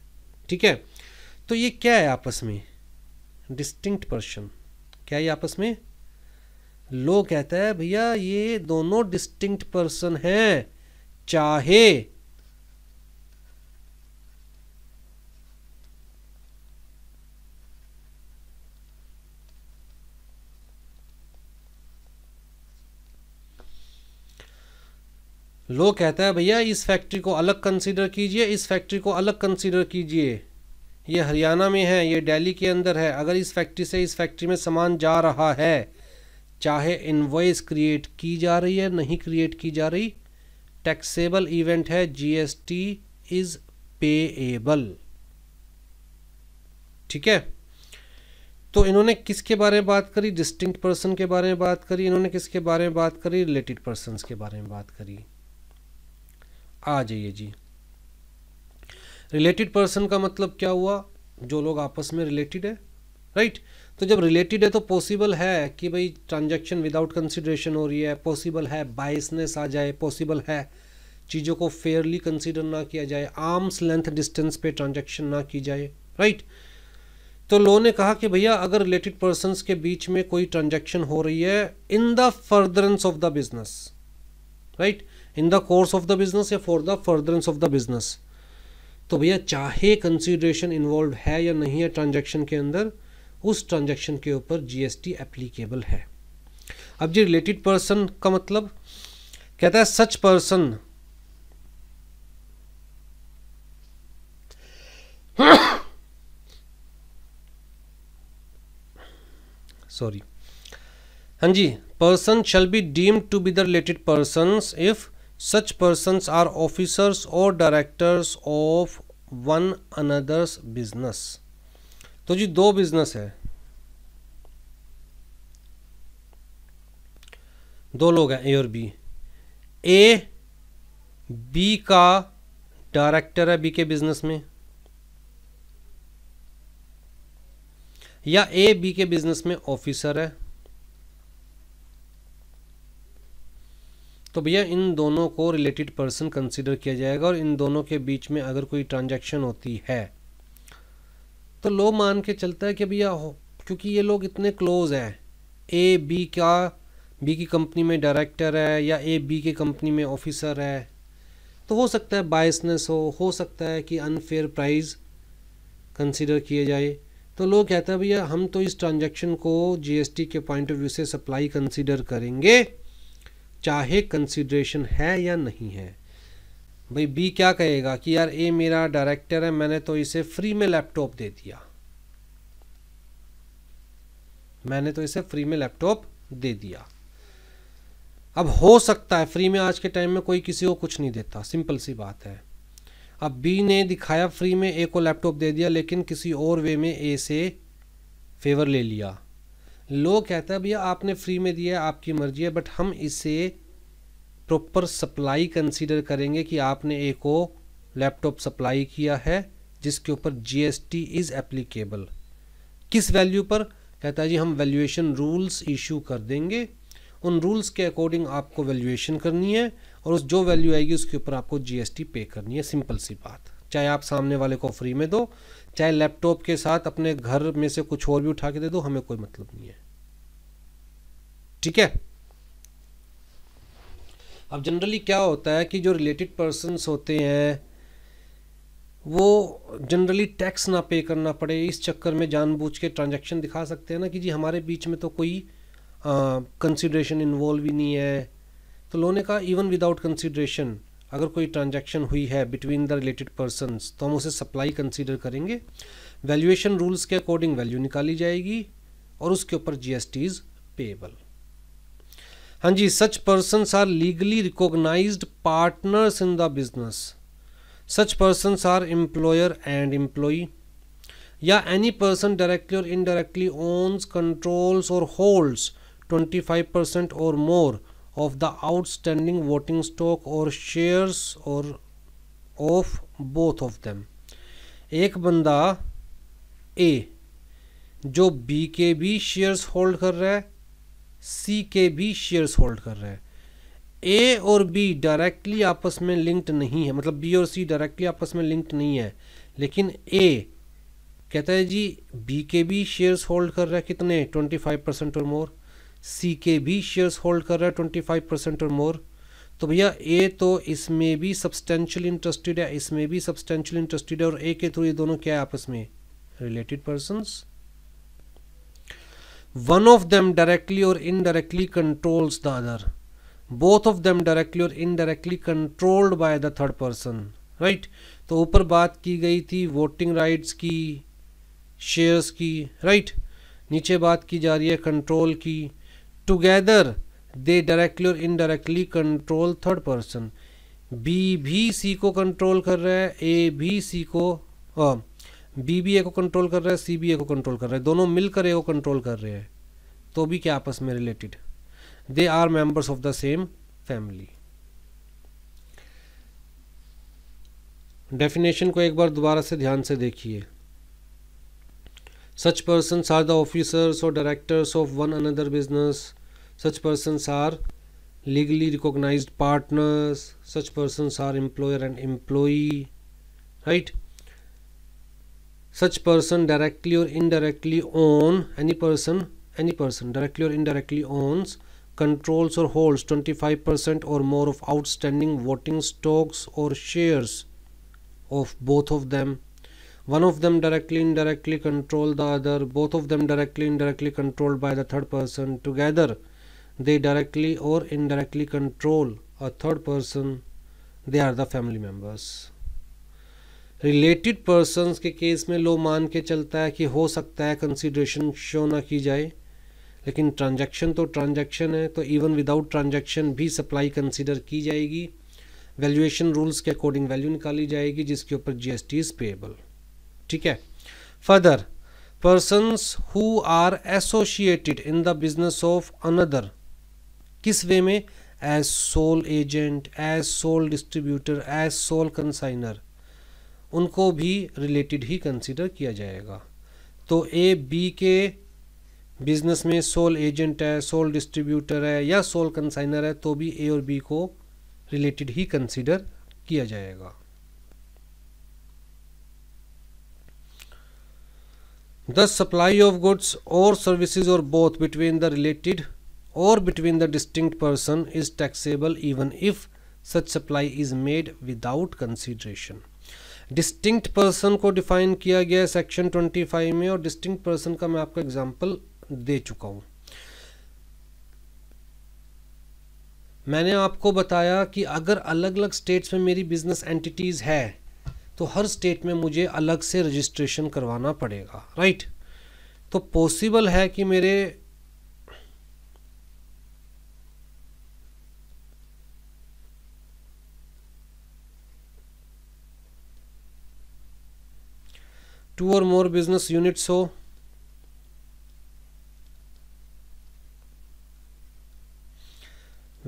ठीक है तो ये क्या है आपस में डिस्टिंक्ट पर्सन क्या ये आपस में लो कहता है भैया ये दोनों डिस्टिंक्ट पर्सन हैं चाहे लोग कहते हैं भैया इस फैक्ट्री को अलग कंसीडर कीजिए इस फैक्ट्री को अलग कंसीडर कीजिए ये हरियाणा में है ये दिल्ली के अंदर है अगर इस फैक्ट्री से इस फैक्ट्री में सामान जा रहा है चाहे इन्वॉइस क्रिएट की जा रही है नहीं क्रिएट की जा रही टैक्सेबल इवेंट है जीएसटी इज पेएबल ठीक है तो इन्होंने किसके बारे में बात करी डिस्टिंक्ट पर्सन के बारे में बात करी इन्होंने किसके बारे में बात करी रिलेटेड पर्सन के बारे में बात करी आ जाइए जी रिलेटेड पर्सन का मतलब क्या हुआ जो लोग आपस में रिलेटेड है राइट right? तो जब रिलेटेड है तो पॉसिबल है कि भाई ट्रांजैक्शन विदाउट कंसिडरेशन हो रही है पॉसिबल है बाइसनेस आ जाए पॉसिबल है चीज़ों को फेयरली कंसिडर ना किया जाए आर्म्स लेंथ डिस्टेंस पे ट्रांजैक्शन ना की जाए राइट right? तो लो ने कहा कि भैया अगर रिलेटेड पर्सनस के बीच में कोई ट्रांजेक्शन हो रही है in the furtherance of the business right in the course of the business या for the furtherance of the business तो भैया चाहे कंसिड्रेशन इन्वॉल्व है या नहीं है ट्रांजेक्शन के अंदर उस ट्रांजेक्शन के ऊपर जीएसटी एप्लीकेबल है अब जी रिलेटेड पर्सन का मतलब कहता है सच पर्सन सॉरी हाँ जी person shall be deemed to be the related person if such persons are officers or directors of one another's business तो जी दो बिजनेस है दो लोग हैं ए और बी ए बी का डायरेक्टर है बी के बिजनेस में या ए बी के बिजनेस में ऑफिसर है तो भैया इन दोनों को रिलेटेड पर्सन कंसिडर किया जाएगा और इन दोनों के बीच में अगर कोई ट्रांजेक्शन होती है तो लो मान के चलता है कि भैया हो क्योंकि ये लोग इतने क्लोज हैं ए बी का बी की कंपनी में डायरेक्टर है या ए बी के कंपनी में ऑफिसर है तो हो सकता है बायसनेस हो हो सकता है कि अनफेयर प्राइस कंसिडर किया जाए तो लोग कहते हैं भैया हम तो इस ट्रांजेक्शन को जीएसटी के पॉइंट ऑफ व्यू से सप्लाई कंसिडर करेंगे चाहे कंसिड्रेशन है या नहीं है भाई बी क्या कहेगा कि यार ए मेरा डायरेक्टर है मैंने तो इसे फ्री में लैपटॉप दे दिया मैंने तो इसे फ्री में लैपटॉप दे दिया अब हो सकता है फ्री में आज के टाइम में कोई किसी को कुछ नहीं देता सिंपल सी बात है अब बी ने दिखाया फ्री में ए को लैपटॉप दे दिया लेकिन किसी और वे में ए से फेवर ले लिया लो कहता है भैया आपने फ्री में दिया आपकी मर्जी है बट हम इसे प्रॉपर सप्लाई कंसीडर करेंगे कि आपने एक लैपटॉप सप्लाई किया है जिसके ऊपर जीएसटी इज़ एप्लीकेबल किस वैल्यू पर कहता है जी हम वैल्यूएशन रूल्स इशू कर देंगे उन रूल्स के अकॉर्डिंग आपको वैल्यूएशन करनी है और उस जो वैल्यू आएगी उसके ऊपर आपको जीएसटी पे करनी है सिंपल सी बात चाहे आप सामने वाले को फ्री में दो चाहे लैपटॉप के साथ अपने घर में से कुछ और भी उठा के दे दो हमें कोई मतलब नहीं है ठीक है अब जनरली क्या होता है कि जो रिलेटेड पर्सनस होते हैं वो जनरली टैक्स ना पे करना पड़े इस चक्कर में जानबूझ के ट्रांजैक्शन दिखा सकते हैं ना कि जी हमारे बीच में तो कोई कंसिड्रेशन इन्वॉल्व ही नहीं है तो लोगों ने कहा इवन विदाउट कंसिड्रेशन अगर कोई ट्रांजैक्शन हुई है बिटवीन द रिलेटेड पर्सनस तो हम उसे सप्लाई कंसीडर करेंगे वैल्यूएशन रूल्स के अकॉर्डिंग वैल्यू निकाली जाएगी और उसके ऊपर G S T is payable हाँ जी such person are legally recognise partners in the business such person are employer and employee या any person directly or indirectly owns controls or holds twenty five percent or more of the outstanding voting stock or shares or of both of them एक बंदा ए जो B के भी shares hold कर रहा है सी के भी शेयर्स होल्ड कर रहे हैं ए और बी डायरेक्टली आपस में लिंक्ड नहीं है मतलब बी और सी डायरेक्टली आपस में लिंक्ड नहीं है लेकिन ए कहता है जी बी के भी शेयर्स होल्ड कर रहा है कितने ट्वेंटी फाइव परसेंट और मोर सी के भी शेयर्स होल्ड कर रहा है ट्वेंटी फाइव परसेंट और मोर तो भैया ए तो इसमें भी सब्सटेंशियल इंटरेस्टेड है इसमें भी सब्सटेंशियल इंटरेस्टेड है और ए के थ्रू ये दोनों क्या है आपस में related persons one of them directly or indirectly controls the other both of them directly or indirectly controlled by the third person right तो ऊपर बात की गई थी वोटिंग राइट्स की शेयर्स की राइट right? नीचे बात की जा रही है कंट्रोल की together they directly or indirectly control third person B भी सी को कंट्रोल कर रहा है ए भी सी को बीबीए को कंट्रोल कर रहा है सीबीए को कंट्रोल कर रहा है दोनों मिलकर ए को कंट्रोल कर रहे हैं तो भी क्या आपस में related they are members of the same family definition को एक बार दोबारा से ध्यान से देखिए such person are the officers or directors of one another business such person are legally recognised partners such person are employer and employee right such person directly or indirectly own any person any person directly or indirectly owns controls or holds 25% or more of outstanding voting stocks or shares of both of them one of them directly indirectly control the other both of them directly indirectly controlled by the third person together they directly or indirectly control a third person they are the family members related persons के case में लो मान के चलता है कि हो सकता है कंसिड्रेशन शो ना की जाए लेकिन ट्रांजैक्शन तो ट्रांजैक्शन है तो इवन विदाउट ट्रांजैक्शन भी सप्लाई कंसिडर की जाएगी वैल्यूएशन रूल्स के अकॉर्डिंग वैल्यू निकाली जाएगी जिसके ऊपर जीएसटी इज पेएबल ठीक है further persons who are associated in the business of another किस वे में as sole agent as sole distributor as sole consignor उनको भी रिलेटेड ही कंसिडर किया जाएगा तो ए बी के बिजनेस में सोल एजेंट है सोल डिस्ट्रीब्यूटर है या सोल कंसाइनर है तो भी ए और बी को रिलेटेड ही कंसिडर किया जाएगा the supply of goods or services or both between the related or between the distinct person is taxable even if such supply is made without consideration distinct person को define किया गया है section 25 में और distinct person का मैं आपको example दे चुका हूं मैंने आपको बताया कि अगर अलग अलग स्टेट्स में मेरी बिजनेस एंटिटीज़ है तो हर स्टेट में मुझे अलग से रजिस्ट्रेशन करवाना पड़ेगा राइट तो पॉसिबल है कि मेरे two or more business units so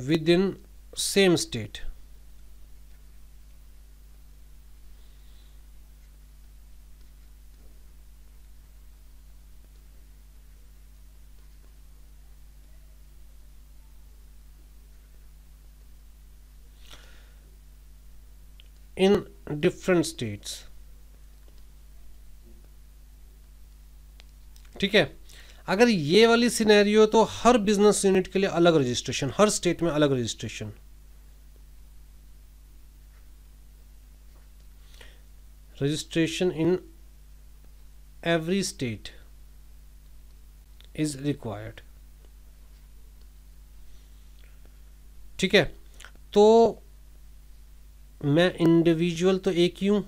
within same state in different states ठीक है अगर ये वाली सिनेरियो तो हर बिजनेस यूनिट के लिए अलग रजिस्ट्रेशन हर स्टेट में अलग registration registration in every state is required ठीक है तो मैं इंडिविजुअल तो एक ही हूं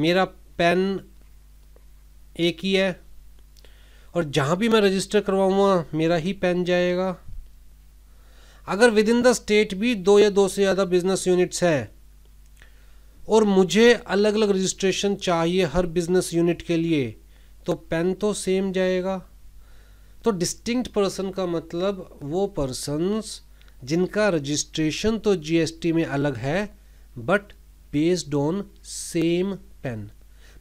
मेरा पेन एक ही है और जहाँ भी मैं रजिस्टर करवाऊँगा मेरा ही पेन जाएगा अगर विद इन द स्टेट भी दो या दो से ज़्यादा बिजनेस यूनिट्स हैं और मुझे अलग अलग रजिस्ट्रेशन चाहिए हर बिजनेस यूनिट के लिए तो पेन तो सेम जाएगा तो डिस्टिंक्ट पर्सन का मतलब वो पर्सनस जिनका रजिस्ट्रेशन तो जीएसटी में अलग है but based on same PAN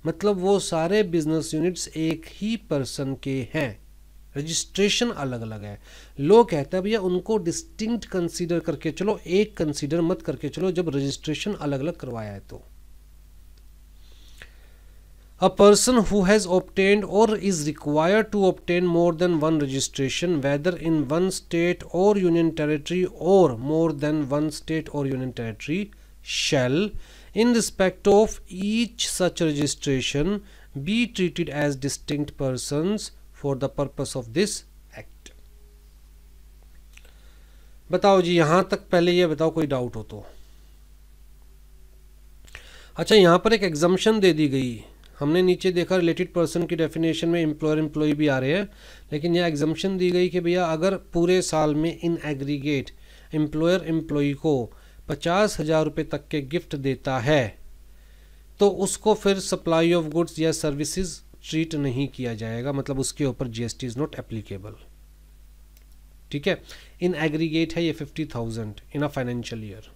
मतलब वो सारे बिजनेस यूनिट्स एक ही पर्सन के हैं रजिस्ट्रेशन अलग अलग है लोग कहते हैं भैया उनको डिस्टिंक्ट कंसीडर करके चलो एक कंसीडर मत करके चलो जब रजिस्ट्रेशन अलग अलग करवाया है तो a person who has obtained or is required to obtain more than one registration whether in one state or union territory or more than one state or union territory shall in respect of each such registration be treated as distinct persons for the purpose of this act बताओ जी यहां तक पहले यह बताओ कोई doubt हो तो अच्छा यहाँ पर एक एग्जाम्शन दे दी गई हमने नीचे देखा रिलेटेड पर्सन की डेफिनेशन में एम्प्लॉयर एम्प्लॉय भी आ रहे हैं लेकिन यह एग्जाम्शन दी गई कि भैया अगर पूरे साल में इन एग्रीगेट एम्प्लॉयर एम्प्लॉय को पचास हज़ार रुपये तक के गिफ्ट देता है तो उसको फिर सप्लाई ऑफ गुड्स या सर्विसेज ट्रीट नहीं किया जाएगा मतलब उसके ऊपर जीएसटी इज़ नॉट एप्लीकेबल ठीक है इन एग्रीगेट है ये fifty thousand in a financial year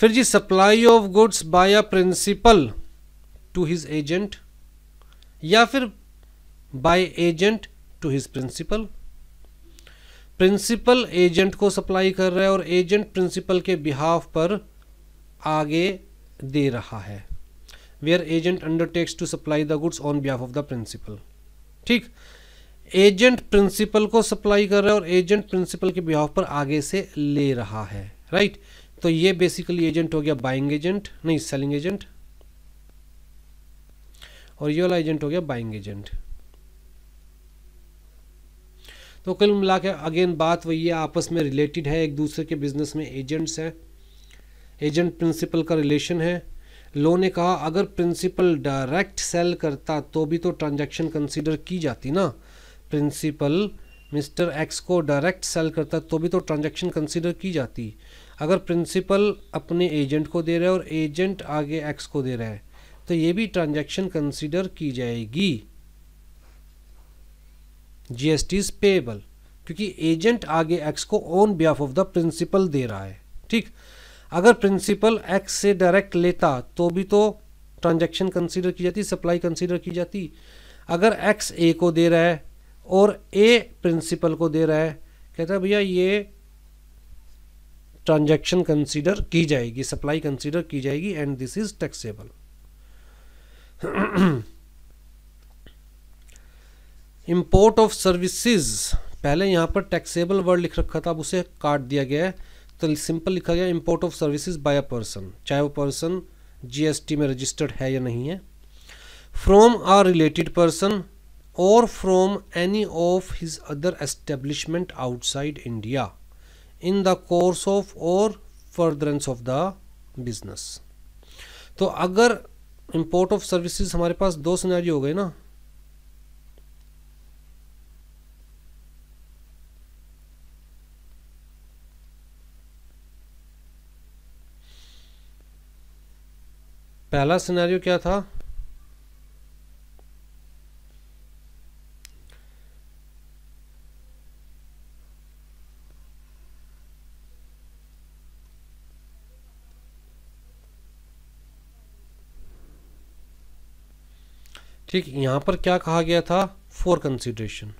फिर जी supply of goods by a principal to his agent या फिर by agent to his principal principal agent को सप्लाई कर रहा है और एजेंट प्रिंसिपल के बिहाफ पर आगे दे रहा है where agent undertakes to supply the goods on behalf of the principal ठीक एजेंट प्रिंसिपल को सप्लाई कर रहा है और एजेंट प्रिंसिपल के बिहाफ पर आगे से ले रहा है राइट तो ये बेसिकली एजेंट हो गया बाइंग एजेंट नहीं सेलिंग एजेंट और ये वाला एजेंट हो गया बाइंग एजेंट तो कुल मिला के अगेन बात वही है आपस में रिलेटेड है एक दूसरे के बिजनेस में एजेंट्स हैं एजेंट प्रिंसिपल का रिलेशन है लो ने कहा अगर प्रिंसिपल डायरेक्ट सेल करता तो भी तो ट्रांजैक्शन कंसीडर की जाती ना प्रिंसिपल मिस्टर एक्स को डायरेक्ट सेल करता तो भी तो ट्रांजैक्शन कंसीडर की जाती अगर प्रिंसिपल अपने एजेंट को दे रहा है और एजेंट आगे एक्स को दे रहा है तो ये भी ट्रांजैक्शन कंसीडर की जाएगी जी एस टी पेएबल क्योंकि एजेंट आगे एक्स को on behalf of the principal दे रहा है ठीक अगर प्रिंसिपल एक्स से डायरेक्ट लेता तो भी तो ट्रांजेक्शन कंसिडर की जाती सप्लाई कंसीडर की जाती अगर एक्स ए को दे रहा है और ए प्रिंसिपल को दे रहा है कहता है भैया ये ट्रांजेक्शन कंसिडर की जाएगी सप्लाई कंसीडर की जाएगी and this is taxable import of services पहले यहाँ पर टैक्सेबल वर्ड लिख रखा था अब उसे काट दिया गया है तो सिंपल लिखा गया import of services by a person चाहे वो पर्सन जीएसटी में रजिस्टर्ड है या नहीं है from a related person or from any of his other establishment outside India in the course of or furtherance of the business तो अगर import of services हमारे पास दो सिनेरियो हो गए ना पहला सिनेरियो क्या था ठीक यहां पर क्या कहा गया था for consideration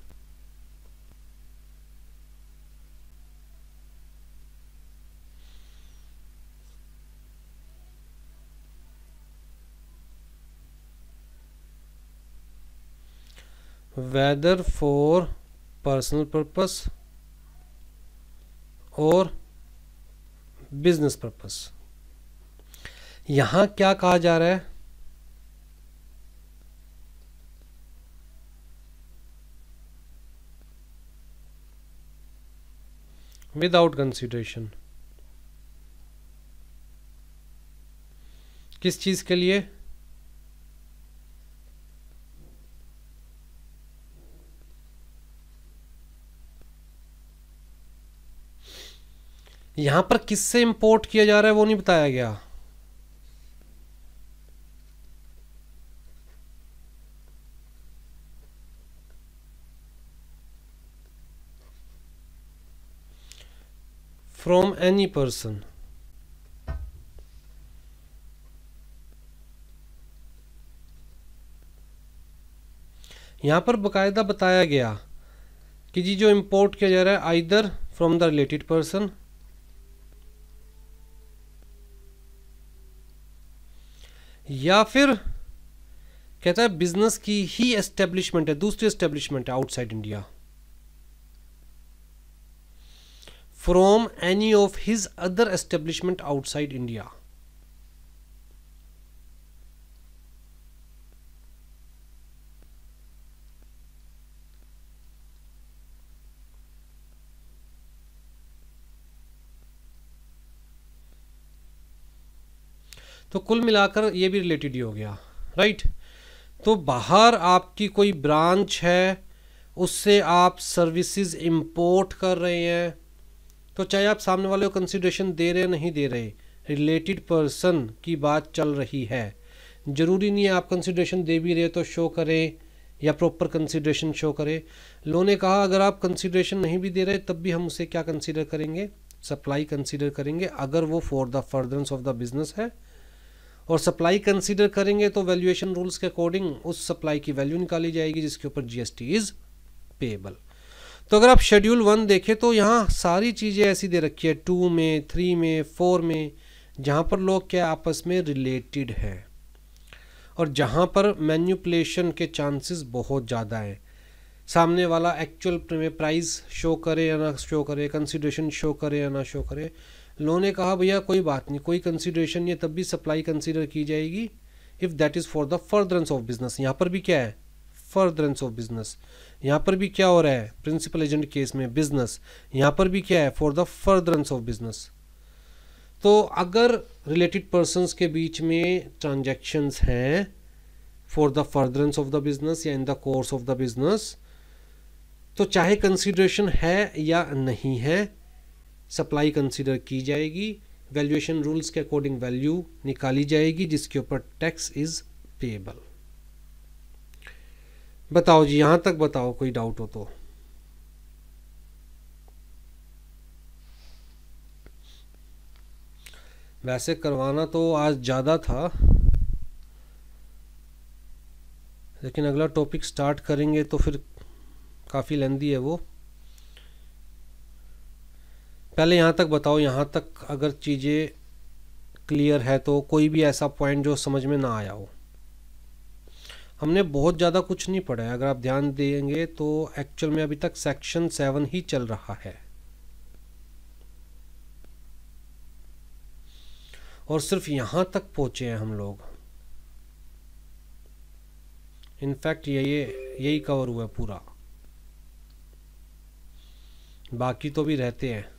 whether for personal purpose or business purpose यहां क्या कहा जा रहा है विदाउट कंसिडरेशन किस चीज के लिए यहां पर किससे इंपोर्ट किया जा रहा है वो नहीं बताया गया फ्रॉम एनी पर्सन यहां पर बकायदा बताया गया कि जी जो इंपोर्ट किया जा रहा है either from the related person या फिर कहता है बिजनेस की ही एस्टेब्लिशमेंट है दूसरी एस्टेब्लिशमेंट है outside India from any of his other establishment outside India तो कुल मिलाकर ये भी रिलेटेड ही हो गया राइट तो बाहर आपकी कोई ब्रांच है उससे आप सर्विसेज इंपोर्ट कर रहे हैं तो चाहे आप सामने वाले को कंसिड्रेशन दे रहे नहीं दे रहे रिलेटेड पर्सन की बात चल रही है ज़रूरी नहीं है आप कंसिड्रेशन दे भी रहे तो शो करें या प्रॉपर कंसिड्रेशन शो करें लो ने कहा अगर आप कंसिड्रेशन नहीं भी दे रहे तब भी हम उसे क्या कंसिडर करेंगे सप्लाई कंसिडर करेंगे अगर वो for the furtherance of the business है और सप्लाई कंसीडर करेंगे तो वैल्यूएशन रूल्स के अकॉर्डिंग उस सप्लाई की वैल्यू निकाली जाएगी जिसके ऊपर जीएसटी इज पेबल तो अगर आप शेड्यूल वन देखें तो यहाँ सारी चीज़ें ऐसी दे रखी है टू में थ्री में फोर में जहाँ पर लोग क्या आपस में रिलेटेड है और जहाँ पर मैन्यूपलेशन के चांसेस बहुत ज़्यादा हैं सामने वाला एक्चुअल प्राइस शो करे या ना शो करे कंसिड्रेशन शो करे या ना शो करे लोगों ने कहा भैया कोई बात नहीं कोई कंसिडरेशन नहीं तब भी सप्लाई कंसिडर की जाएगी if that is for the furtherance of business यहाँ पर भी क्या है फर्दरेंस ऑफ बिजनेस यहाँ पर भी क्या हो रहा है प्रिंसिपल एजेंट केस में बिजनेस यहाँ पर भी क्या है for the furtherance of business तो अगर रिलेटेड पर्सनस के बीच में ट्रांजेक्शन्स हैं for the furtherance of the business या in the course of the business तो चाहे कंसिड्रेशन है या नहीं है सप्लाई कंसिडर की जाएगी वैल्यूएशन रूल्स के अकॉर्डिंग वैल्यू निकाली जाएगी जिसके ऊपर टैक्स इज पेएबल बताओ जी यहां तक बताओ कोई डाउट हो तो वैसे करवाना तो आज ज़्यादा था लेकिन अगला टॉपिक स्टार्ट करेंगे तो फिर काफ़ी लेंदी है वो पहले यहाँ तक बताओ यहाँ तक अगर चीज़ें क्लियर है तो कोई भी ऐसा पॉइंट जो समझ में ना आया हो हमने बहुत ज़्यादा कुछ नहीं पढ़ा है अगर आप ध्यान देंगे तो एक्चुअल में अभी तक सेक्शन सेवन ही चल रहा है और सिर्फ यहाँ तक पहुँचे हैं हम लोग इनफैक्ट ये यही कवर हुआ है पूरा बाकी तो भी रहते हैं